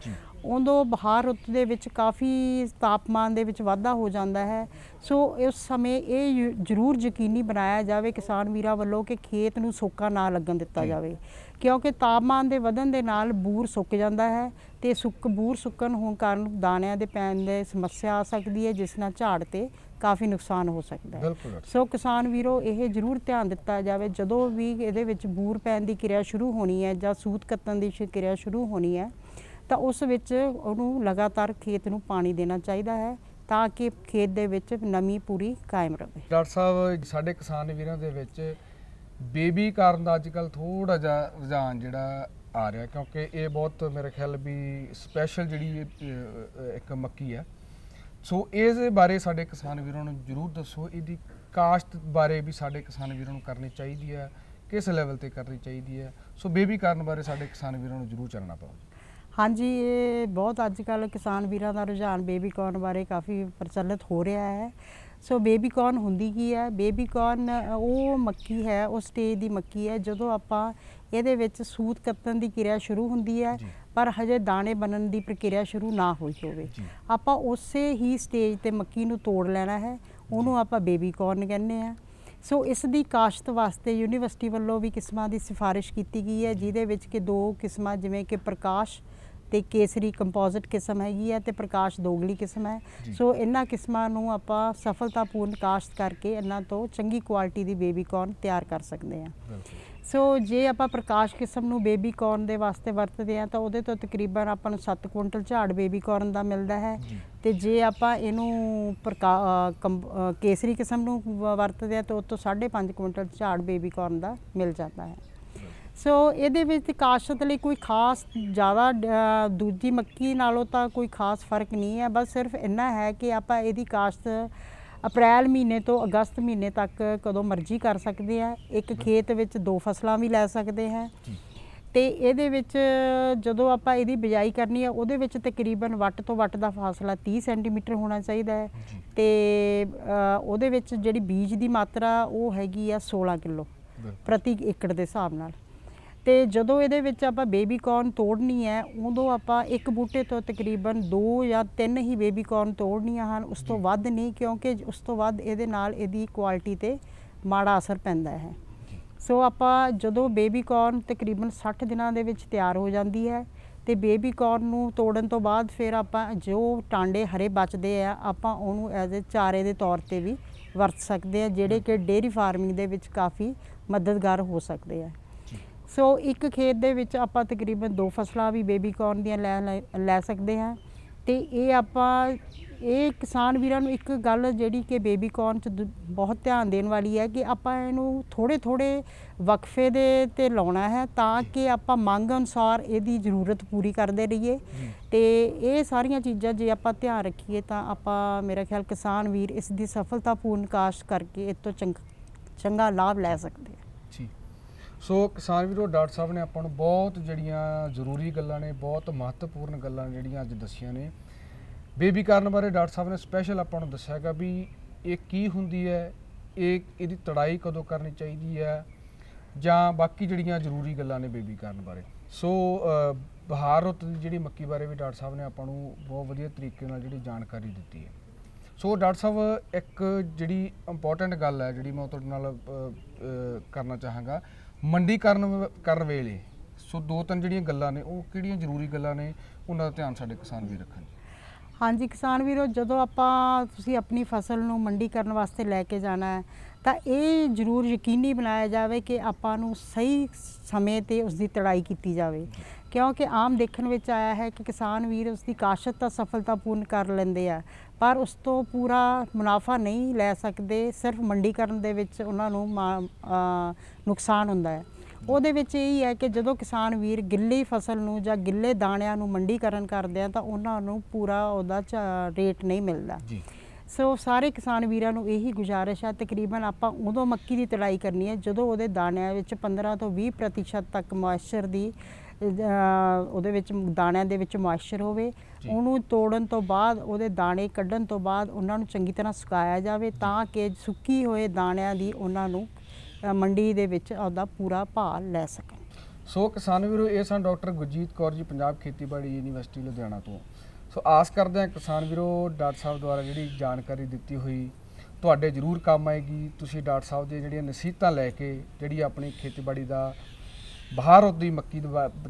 ਉਦੋਂ ਬਹਾਰ ਰੁੱਤ ਦੇ ਵਿੱਚ ਕਾਫੀ ਤਾਪਮਾਨ ਦੇ ਵਿੱਚ ਵਾਧਾ ਹੋ ਜਾਂਦਾ ਹੈ ਸੋ ਉਸ ਸਮੇਂ ਇਹ ਜ਼ਰੂਰ ਯਕੀਨੀ ਬਣਾਇਆ ਜਾਵੇ ਕਿਸਾਨ ਵੀਰਾਂ ਵੱਲੋਂ ਕਿ ਖੇਤ ਨੂੰ ਸੋਕਾ ਨਾ ਲੱਗਣ ਦਿੱਤਾ ਜਾਵੇ ਕਿਉਂਕਿ ਤਾਪਮਾਨ ਦੇ ਵਧਣ ਦੇ ਨਾਲ ਬੂਰ ਸੁੱਕ ਜਾਂਦਾ ਹੈ ਤੇ ਸੁੱਕ ਬੂਰ ਸੁੱਕਣ ਹੋਣ ਕਾਰਨ ਦਾਣਿਆਂ ਦੇ ਪੈਣ ਦੇ ਸਮੱਸਿਆ ਆ ਸਕਦੀ ਹੈ ਜਿਸ ਨਾਲ ਝਾੜ ਤੇ ਕਾਫੀ ਨੁਕਸਾਨ ਹੋ ਸਕਦਾ ਹੈ ਸੋ ਕਿਸਾਨ ਵੀਰੋ ਇਹ ਜ਼ਰੂਰ ਧਿਆਨ ਦਿੱਤਾ ਜਾਵੇ ਜਦੋਂ ਵੀ ਇਹਦੇ ਵਿੱਚ ਬੂਰ ਪੈਣ ਦੀ ਕਿਰਿਆ ਸ਼ੁਰੂ ਹੋਣੀ ਹੈ ਜਾਂ ਸੂਤ ਕੱਤਣ ਦੀ ਕਿਰਿਆ ਸ਼ੁਰੂ ਹੋਣੀ ਹੈ ਤਾਂ ਉਸ ਵਿੱਚ ਉਹਨੂੰ ਲਗਾਤਾਰ ਖੇਤ ਨੂੰ ਪਾਣੀ ਦੇਣਾ ਚਾਹੀਦਾ ਹੈ ਤਾਂ ਕਿ ਖੇਤ ਦੇ ਵਿੱਚ ਨਮੀ ਪੂਰੀ ਕਾਇਮ ਰਹੇ ਡਾਕਟਰ ਸਾਹਿਬ ਸਾਡੇ ਕਿਸਾਨ ਵੀਰਾਂ ਦੇ ਵਿੱਚ ਬੇਬੀ ਕਾਰਨ ਦਾ ਅੱਜਕੱਲ ਥੋੜਾ ਜਿਹਾ ਰੁਝਾਨ ਜਿਹੜਾ ਆ ਰਿਹਾ ਕਿਉਂਕਿ ਇਹ ਬਹੁਤ ਮੇਰੇ ਖਿਆਲ ਵੀ ਸਪੈਸ਼ਲ ਜਿਹੜੀ ਇੱਕ ਮੱਕੀ ਹੈ ਸੋ ਇਸ ਬਾਰੇ ਸਾਡੇ ਕਿਸਾਨ ਵੀਰਾਂ ਨੂੰ ਜਰੂਰ ਦੱਸੋ ਇਹਦੀ ਕਾਸ਼ਤ ਬਾਰੇ ਵੀ ਸਾਡੇ ਕਿਸਾਨ ਵੀਰਾਂ ਨੂੰ ਕਰਨੀ ਚਾਹੀਦੀ ਹੈ ਕਿਸ ਲੈਵਲ ਤੇ ਕਰਨੀ ਚਾਹੀਦੀ ਹੈ ਸੋ ਬੇਬੀ ਕਾਰਨ ਬਾਰੇ ਸਾਡੇ ਕਿਸਾਨ ਵੀਰਾਂ ਨੂੰ ਜਰੂਰ ਜਾਣਨਾ ਪਾਓ ਹਾਂਜੀ ਇਹ ਬਹੁਤ ਅੱਜ ਕੱਲ ਕਿਸਾਨ ਵੀਰਾਂ ਦਾ ਰੁਝਾਨ ਬੇਬੀ ਕੌਰਨ ਬਾਰੇ ਕਾਫੀ ਪ੍ਰਚਲਿਤ ਹੋ ਰਿਹਾ ਹੈ ਸੋ ਬੇਬੀ ਕੌਰਨ ਹੁੰਦੀ ਕੀ ਹੈ ਬੇਬੀ ਕੌਰਨ ਉਹ ਮੱਕੀ ਹੈ ਉਹ ਸਟੇਜ ਦੀ ਮੱਕੀ ਹੈ ਜਦੋਂ ਆਪਾਂ ਇਹਦੇ ਵਿੱਚ ਸੂਤ ਕੱਤਣ ਦੀ ਕਿਰਿਆ ਸ਼ੁਰੂ ਹੁੰਦੀ ਹੈ ਪਰ ਹਜੇ ਦਾਣੇ ਬਣਨ ਦੀ ਪ੍ਰਕਿਰਿਆ ਸ਼ੁਰੂ ਨਾ ਹੋਈ ਹੋਵੇ ਆਪਾਂ ਉਸੇ ਹੀ ਸਟੇਜ ਤੇ ਮੱਕੀ ਨੂੰ ਤੋੜ ਲੈਣਾ ਹੈ ਉਹਨੂੰ ਆਪਾਂ ਬੇਬੀ ਕੌਰਨ ਕਹਿੰਦੇ ਆ ਸੋ ਇਸ ਦੀ ਕਾਸ਼ਤ ਵਾਸਤੇ ਯੂਨੀਵਰਸਿਟੀ ਵੱਲੋਂ ਵੀ ਕਿਸਮਾਂ ਦੀ ਸਿਫਾਰਿਸ਼ ਕੀਤੀ ਗਈ ਹੈ ਜਿਹਦੇ ਵਿੱਚ ਕਿ ਦੋ ਕਿਸਮਾਂ ਜਿਵੇਂ ਕਿ ਪ੍ਰਕਾਸ਼ ਤੇ ਕੇਸਰੀ ਕੰਪੋਜ਼ਿਟ ਕਿਸਮ ਹੈਗੀ ਹੈ ਤੇ ਪ੍ਰਕਾਸ਼ ਦੋਗਲੀ ਕਿਸਮ ਹੈ ਸੋ ਇਹਨਾਂ ਕਿਸਮਾਂ ਨੂੰ ਆਪਾਂ ਸਫਲਤਾਪੂਰਨ ਕਾਸ਼ਤ ਕਰਕੇ ਇਹਨਾਂ ਤੋਂ ਚੰਗੀ ਕੁਆਲਿਟੀ ਦੀ ਬੇਬੀ ਕੌਰਨ ਤਿਆਰ ਕਰ ਸਕਦੇ ਹਾਂ ਸੋ ਜੇ ਆਪਾਂ ਪ੍ਰਕਾਸ਼ ਕਿਸਮ ਨੂੰ ਬੇਬੀ ਕੌਰਨ ਦੇ ਵਾਸਤੇ ਵਰਤਦੇ ਆ ਤਾਂ ਉਹਦੇ ਤੋਂ ਤਕਰੀਬਨ ਆਪਾਂ ਨੂੰ 7 ਕੁਇੰਟਲ ਝਾੜ ਬੇਬੀ ਕੌਰਨ ਦਾ ਮਿਲਦਾ ਹੈ ਤੇ ਜੇ ਆਪਾਂ ਇਹਨੂੰ ਕੇਸਰੀ ਕਿਸਮ ਨੂੰ ਵਰਤਦੇ ਆ ਤਾਂ ਉਹ ਤੋਂ 5.5 ਕੁਇੰਟਲ ਝਾੜ ਬੇਬੀ ਕੌਰਨ ਦਾ ਮਿਲ ਜਾਂਦਾ ਹੈ ਸੋ ਇਹਦੇ ਵਿੱਚ ਕਾਸ਼ਤ ਲਈ ਕੋਈ ਖਾਸ ਜ਼ਿਆਦਾ ਦੂਜੀ ਮੱਕੀ ਨਾਲੋਂ ਤਾਂ ਕੋਈ ਖਾਸ ਫਰਕ ਨਹੀਂ ਹੈ ਬਸ ਸਿਰਫ ਇੰਨਾ ਹੈ ਕਿ ਆਪਾਂ ਇਹਦੀ ਕਾਸ਼ਤ ਅਪ੍ਰੈਲ ਮਹੀਨੇ ਤੋਂ ਅਗਸਤ ਮਹੀਨੇ ਤੱਕ ਕਦੋਂ ਮਰਜ਼ੀ ਕਰ ਸਕਦੇ ਆ ਇੱਕ ਖੇਤ ਵਿੱਚ ਦੋ ਫਸਲਾਂ ਵੀ ਲੈ ਸਕਦੇ ਹੈ ਤੇ ਇਹਦੇ ਵਿੱਚ ਜਦੋਂ ਆਪਾਂ ਇਹਦੀ ਬਿਜਾਈ ਕਰਨੀ ਹੈ ਉਹਦੇ ਵਿੱਚ ਤਕਰੀਬਨ ਵੱਟ ਤੋਂ ਵੱਟ ਦਾ ਫਾਸਲਾ 30 ਸੈਂਟੀਮੀਟਰ ਹੋਣਾ ਚਾਹੀਦਾ ਹੈ ਤੇ ਉਹਦੇ ਵਿੱਚ ਜਿਹੜੀ ਬੀਜ ਦੀ ਮਾਤਰਾ ਉਹ ਹੈਗੀ ਆ 16 ਕਿਲੋ ਪ੍ਰਤੀ ਏਕੜ ਦੇ ਹਿਸਾਬ ਨਾਲ ਤੇ ਜਦੋਂ ਇਹਦੇ ਵਿੱਚ ਆਪਾਂ ਬੇਬੀ ਕੌਰਨ ਤੋੜਨੀ ਹੈ ਉਦੋਂ ਆਪਾਂ ਇੱਕ ਬੂਟੇ ਤੋਂ ਤਕਰੀਬਨ 2 ਜਾਂ 3 ਹੀ ਬੇਬੀ ਕੌਰਨ ਤੋੜਨੀਆਂ ਹਨ ਉਸ ਤੋਂ ਵੱਧ ਨਹੀਂ ਕਿਉਂਕਿ ਉਸ ਤੋਂ ਵੱਧ ਇਹਦੇ ਨਾਲ ਇਹਦੀ ਕੁਆਲਿਟੀ ਤੇ ਮਾੜਾ ਅਸਰ ਪੈਂਦਾ ਹੈ ਸੋ ਆਪਾਂ ਜਦੋਂ ਬੇਬੀ ਕੌਰਨ ਤਕਰੀਬਨ 60 ਦਿਨਾਂ ਦੇ ਵਿੱਚ ਤਿਆਰ ਹੋ ਜਾਂਦੀ ਹੈ ਤੇ ਬੇਬੀ ਕੌਰਨ ਨੂੰ ਤੋੜਨ ਤੋਂ ਬਾਅਦ ਫਿਰ ਆਪਾਂ ਜੋ ਟਾਂਡੇ ਹਰੇ ਬਚਦੇ ਆ ਆਪਾਂ ਉਹਨੂੰ ਐਜ਼ ਅ ਚਾਰੇ ਦੇ ਤੌਰ ਤੇ ਵੀ ਵਰਤ ਸਕਦੇ ਆ ਜਿਹੜੇ ਕਿ ਡੇਰੀ ਫਾਰਮਿੰਗ ਦੇ ਵਿੱਚ ਕਾਫੀ ਮਦਦਗਾਰ ਹੋ ਸਕਦੇ ਆ ਸੋ ਇੱਕ ਖੇਤ ਦੇ ਵਿੱਚ ਆਪਾਂ ਤਕਰੀਬਨ ਦੋ ਫਸਲਾਂ ਵੀ ਬੇਬੀ ਕਾਰਨ ਦੀਆਂ ਲੈ ਲੈ ਸਕਦੇ ਹਾਂ ਤੇ ਇਹ ਆਪਾਂ ਇਹ ਕਿਸਾਨ ਵੀਰਾਂ ਨੂੰ ਇੱਕ ਗੱਲ ਜਿਹੜੀ ਕਿ ਬੇਬੀ ਕਾਰਨ ਚ ਬਹੁਤ ਧਿਆਨ ਦੇਣ ਵਾਲੀ ਹੈ ਕਿ ਆਪਾਂ ਇਹਨੂੰ ਥੋੜੇ ਥੋੜੇ ਵਕਫੇ ਦੇ ਤੇ ਲਾਉਣਾ ਹੈ ਤਾਂ ਕਿ ਆਪਾਂ ਮੰਗ ਅਨੁਸਾਰ ਇਹਦੀ ਜ਼ਰੂਰਤ ਪੂਰੀ ਕਰਦੇ ਰਹੀਏ ਤੇ ਇਹ ਸਾਰੀਆਂ ਚੀਜ਼ਾਂ ਜੇ ਆਪਾਂ ਧਿਆਨ ਰੱਖੀਏ ਤਾਂ ਆਪਾਂ ਮੇਰਾ ਖਿਆਲ ਕਿਸਾਨ ਵੀਰ ਇਸ ਦੀ ਸਫਲਤਾਪੂਰਨ ਕਾਸ਼ ਕਰਕੇ ਇਸ ਤੋਂ ਚੰਗਾ ਲਾਭ ਲੈ ਸਕਦੇ ਆ ਜੀ ਸੋ ਕਿਸਾਨ ਵੀਰੋ ਡਾਕਟਰ ਸਾਹਿਬ ਨੇ ਆਪਾਂ ਨੂੰ ਬਹੁਤ ਜਿਹੜੀਆਂ ਜ਼ਰੂਰੀ ਗੱਲਾਂ ਨੇ ਬਹੁਤ ਮਹੱਤਵਪੂਰਨ ਗੱਲਾਂ ਜਿਹੜੀਆਂ ਅੱਜ ਦੱਸੀਆਂ ਨੇ ਬੇਬੀ ਕਾਰਨ ਬਾਰੇ ਡਾਕਟਰ ਸਾਹਿਬ ਨੇ ਸਪੈਸ਼ਲ ਆਪਾਂ ਨੂੰ ਦੱਸਿਆਗਾ ਵੀ ਇਹ ਕੀ ਹੁੰਦੀ ਹੈ ਇਹ ਇਹਦੀ ਤੜਾਈ ਕਦੋਂ ਕਰਨੀ ਚਾਹੀਦੀ ਹੈ ਜਾਂ ਬਾਕੀ ਜਿਹੜੀਆਂ ਜ਼ਰੂਰੀ ਗੱਲਾਂ ਨੇ ਬੇਬੀ ਕਾਰਨ ਬਾਰੇ ਸੋ ਬਹਾਰ ਰੁੱਤ ਦੀ ਜਿਹੜੀ ਮੱਕੀ ਬਾਰੇ ਵੀ ਡਾਕਟਰ ਸਾਹਿਬ ਨੇ ਆਪਾਂ ਨੂੰ ਬਹੁਤ ਵਧੀਆ ਤਰੀਕੇ ਨਾਲ ਜਿਹੜੀ ਜਾਣਕਾਰੀ ਦਿੱਤੀ ਹੈ ਸੋ ਡਾਕਟਰ ਸਾਹਿਬ ਇੱਕ ਜਿਹੜੀ ਇੰਪੋਰਟੈਂਟ ਗੱਲ ਹੈ ਜਿਹੜੀ ਮੈਂ ਤੁਹਾਡੇ ਨਾਲ ਕਰਨਾ ਚਾਹਾਂਗਾ ਮੰਡੀਕਰਨ ਵ- ਕਰਨ ਵੇਲੇ ਸੋ ਦੋ ਤਿੰਨ ਜਿਹੜੀਆਂ ਗੱਲਾਂ ਨੇ ਉਹ ਕਿਹੜੀਆਂ ਜ਼ਰੂਰੀ ਗੱਲਾਂ ਨੇ ਉਹਨਾਂ ਦਾ ਧਿਆਨ ਸਾਡੇ ਕਿਸਾਨ ਵੀ ਰੱਖਣ ਹਾਂਜੀ ਕਿਸਾਨ ਵੀਰੋ ਜਦੋਂ ਆਪਾਂ ਤੁਸੀਂ ਆਪਣੀ ਫਸਲ ਨੂੰ ਮੰਡੀ ਕਰਨ ਵਾਸਤੇ ਲੈ ਕੇ ਜਾਣਾ ਹੈ ਤਾਂ ਇਹ ਜ਼ਰੂਰ ਯਕੀਨੀ ਬਣਾਇਆ ਜਾਵੇ ਕਿ ਆਪਾਂ ਨੂੰ ਸਹੀ ਸਮੇਂ ਤੇ ਉਸ ਦੀ ਤੜਾਈ ਕੀਤੀ ਜਾਵੇ ਕਿਉਂਕਿ ਆਮ ਦੇਖਣ ਵਿੱਚ ਆਇਆ ਹੈ ਕਿ ਕਿਸਾਨ ਵੀਰ ਉਸ ਦੀ ਕਾਸ਼ਤ ਤਾਂ ਸਫਲਤਾਪੂਰਨ ਕਰ ਲੈਂਦੇ ਆ ਪਰ ਉਸ ਤੋਂ ਪੂਰਾ ਮੁਨਾਫਾ ਨਹੀਂ ਲੈ ਸਕਦੇ ਸਿਰਫ ਮੰਡੀਕਰਨ ਦੇ ਵਿੱਚ ਉਹਨਾਂ ਨੂੰ ਨੁਕਸਾਨ ਹੁੰਦਾ ਹੈ ਉਹਦੇ ਵਿੱਚ ਇਹ ਹੈ ਕਿ ਜਦੋਂ ਕਿਸਾਨ ਵੀਰ ਗਿੱਲੀ ਫਸਲ ਨੂੰ ਜਾਂ ਗਿੱਲੇ ਦਾਣਿਆਂ ਨੂੰ ਮੰਡੀਕਰਨ ਕਰਦੇ ਆ ਤਾਂ ਉਹਨਾਂ ਨੂੰ ਪੂਰਾ ਉਹਦਾ ਰੇਟ ਨਹੀਂ ਮਿਲਦਾ ਜੀ ਸੋ ਸਾਰੇ ਕਿਸਾਨ ਵੀਰਾਂ ਨੂੰ ਇਹੀ ਗੁਜ਼ਾਰਿਸ਼ ਹੈ ਤਕਰੀਬਨ ਆਪਾਂ ਉਦੋਂ ਮੱਕੀ ਦੀ ਤੜਾਈ ਕਰਨੀ ਹੈ ਜਦੋਂ ਉਹਦੇ ਦਾਣਿਆਂ ਵਿੱਚ 15 ਤੋਂ 20% ਤੱਕ ਮੋਇਸਚਰ ਦੀ ਉਹਦੇ ਵਿੱਚ ਦਾਣਿਆਂ ਦੇ ਵਿੱਚ ਮਾਇਸ਼ਰ ਹੋਵੇ ਉਹਨੂੰ ਤੋੜਨ ਤੋਂ ਬਾਅਦ ਉਹਦੇ ਦਾਣੇ ਕੱਢਣ ਤੋਂ ਬਾਅਦ ਉਹਨਾਂ ਨੂੰ ਚੰਗੀ ਤਰ੍ਹਾਂ ਸੁਕਾਇਆ ਜਾਵੇ ਤਾਂ ਕਿ ਸੁੱਕੀ ਹੋਏ ਦਾਣਿਆਂ ਦੀ ਉਹਨਾਂ ਨੂੰ ਮੰਡੀ ਦੇ ਵਿੱਚ ਉਹਦਾ ਪੂਰਾ ਭਾਅ ਲੈ ਸਕਣ ਸੋ ਕਿਸਾਨ ਵੀਰੋ ਇਹ ਸਨ ਡਾਕਟਰ ਗੁਰਜੀਤ ਕੌਰ ਜੀ ਪੰਜਾਬ ਖੇਤੀਬਾੜੀ ਯੂਨੀਵਰਸਿਟੀ ਲੁਧਿਆਣਾ ਤੋਂ ਸੋ ਆਸ ਕਰਦੇ ਹਾਂ ਕਿਸਾਨ ਵੀਰੋ ਡਾਕਟਰ ਸਾਹਿਬ ਦੁਆਰਾ ਜਿਹੜੀ ਜਾਣਕਾਰੀ ਦਿੱਤੀ ਹੋਈ ਤੁਹਾਡੇ ਜ਼ਰੂਰ ਕੰਮ ਆਏਗੀ ਤੁਸੀਂ ਡਾਕਟਰ ਸਾਹਿਬ ਦੇ ਜਿਹੜੀਆਂ ਨਸੀਹਤਾਂ ਲੈ ਕੇ ਜਿਹੜੀ ਆਪਣੀ ਖੇਤੀਬਾੜੀ ਦਾ ਭਾਰਤ ਦੀ ਮੱਕੀ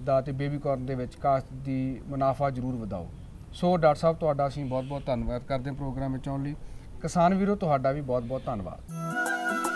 ਦਾ ਤੇ ਬੇਬੀ ਕਾਰਨ ਦੇ ਵਿੱਚ ਕਾਸ਼ਤ ਦੀ ਮੁਨਾਫਾ ਜ਼ਰੂਰ ਵਧਾਓ ਸੋ ਡਾਕਟਰ ਸਾਹਿਬ ਤੁਹਾਡਾ ਅਸੀਂ ਬਹੁਤ-ਬਹੁਤ ਧੰਨਵਾਦ ਕਰਦੇ ਹਾਂ ਪ੍ਰੋਗਰਾਮ ਵਿੱਚ ਆਉਣ ਲਈ ਕਿਸਾਨ ਵੀਰੋ ਤੁਹਾਡਾ ਵੀ ਬਹੁਤ-ਬਹੁਤ ਧੰਨਵਾਦ